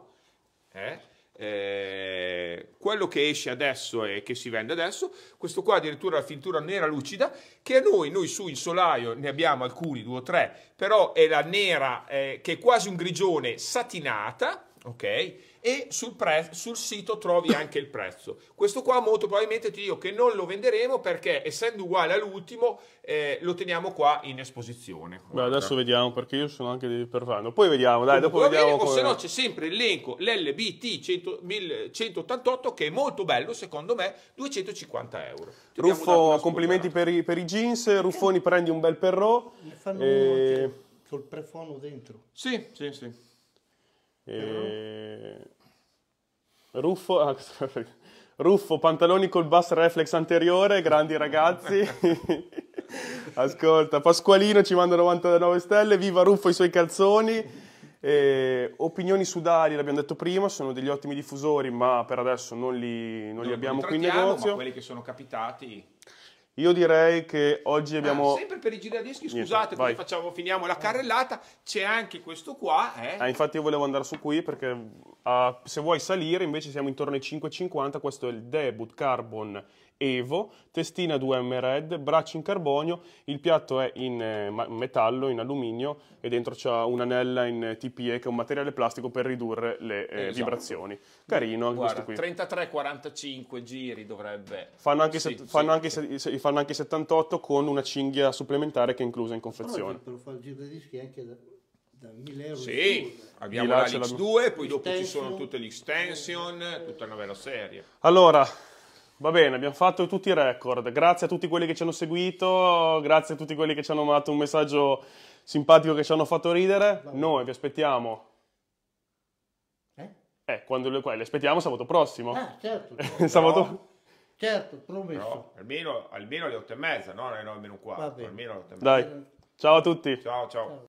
[SPEAKER 1] eh?
[SPEAKER 2] Eh, quello che esce adesso e che si vende adesso, questo qua addirittura la fintura nera lucida, che noi, noi su il solaio ne abbiamo alcuni, due o tre, però è la nera eh, che è quasi un grigione satinata, ok? e sul, pre- sul sito trovi anche il prezzo. Questo qua molto probabilmente ti dico che non lo venderemo perché essendo uguale all'ultimo eh, lo teniamo qua in esposizione. Beh, adesso ecco.
[SPEAKER 1] vediamo perché io sono anche per farlo. Poi vediamo, dai, dopo vediamo. Bene, come... Se no c'è
[SPEAKER 2] sempre l'elenco l'LBT 100, 188 che è molto bello, secondo me, 250 euro.
[SPEAKER 1] Ti Ruffo, complimenti per i, per i, jeans, Ruffoni prendi un bel perrò. E fanno e... Eh, col prefono dentro. Sì, sì, sì. E... Ruffo, ah, Ruffo, pantaloni col bus reflex anteriore, grandi ragazzi. Ascolta, Pasqualino ci manda 99 stelle, viva Ruffo i suoi calzoni. Eh, opinioni sudali, l'abbiamo detto prima, sono degli ottimi diffusori, ma per adesso non li, non non, li abbiamo li qui in negozio. Ma
[SPEAKER 2] quelli che sono capitati
[SPEAKER 1] io direi che oggi abbiamo. Ah, sempre
[SPEAKER 2] per i giradischi, scusate, poi facciamo, finiamo la carrellata. C'è anche questo qua. Eh. Ah,
[SPEAKER 1] infatti, io volevo andare su qui perché uh, se vuoi salire, invece siamo intorno ai 5,50. Questo è il debut carbon Evo, testina 2M Red, braccio in carbonio, il piatto è in eh, metallo, in alluminio e dentro c'è un'anella in TPE che è un materiale plastico per ridurre le eh, esatto. vibrazioni. Carino anche questo qui.
[SPEAKER 2] 33-45 giri dovrebbe. Fanno anche, sì, set, fanno,
[SPEAKER 1] sì, anche sì. fanno, anche 78 con una cinghia supplementare che è inclusa in confezione.
[SPEAKER 2] Però per fare
[SPEAKER 3] il giro dei dischi anche da,
[SPEAKER 2] 1000 euro. Sì, eh. abbiamo la 2, poi dopo ci sono tutte le extension, tutta una bella serie.
[SPEAKER 1] Allora, Va bene, abbiamo fatto tutti i record. Grazie a tutti quelli che ci hanno seguito, grazie a tutti quelli che ci hanno mandato un messaggio simpatico che ci hanno fatto ridere. Noi vi aspettiamo. Eh? Eh, quando le, li aspettiamo sabato prossimo. Ah,
[SPEAKER 2] certo. certo. Però, sabato... Certo, promesso. almeno, almeno alle otto e mezza, no? Alle nove meno un quarto. Almeno alle otto e mezza. Dai, ciao a tutti. ciao. ciao. ciao.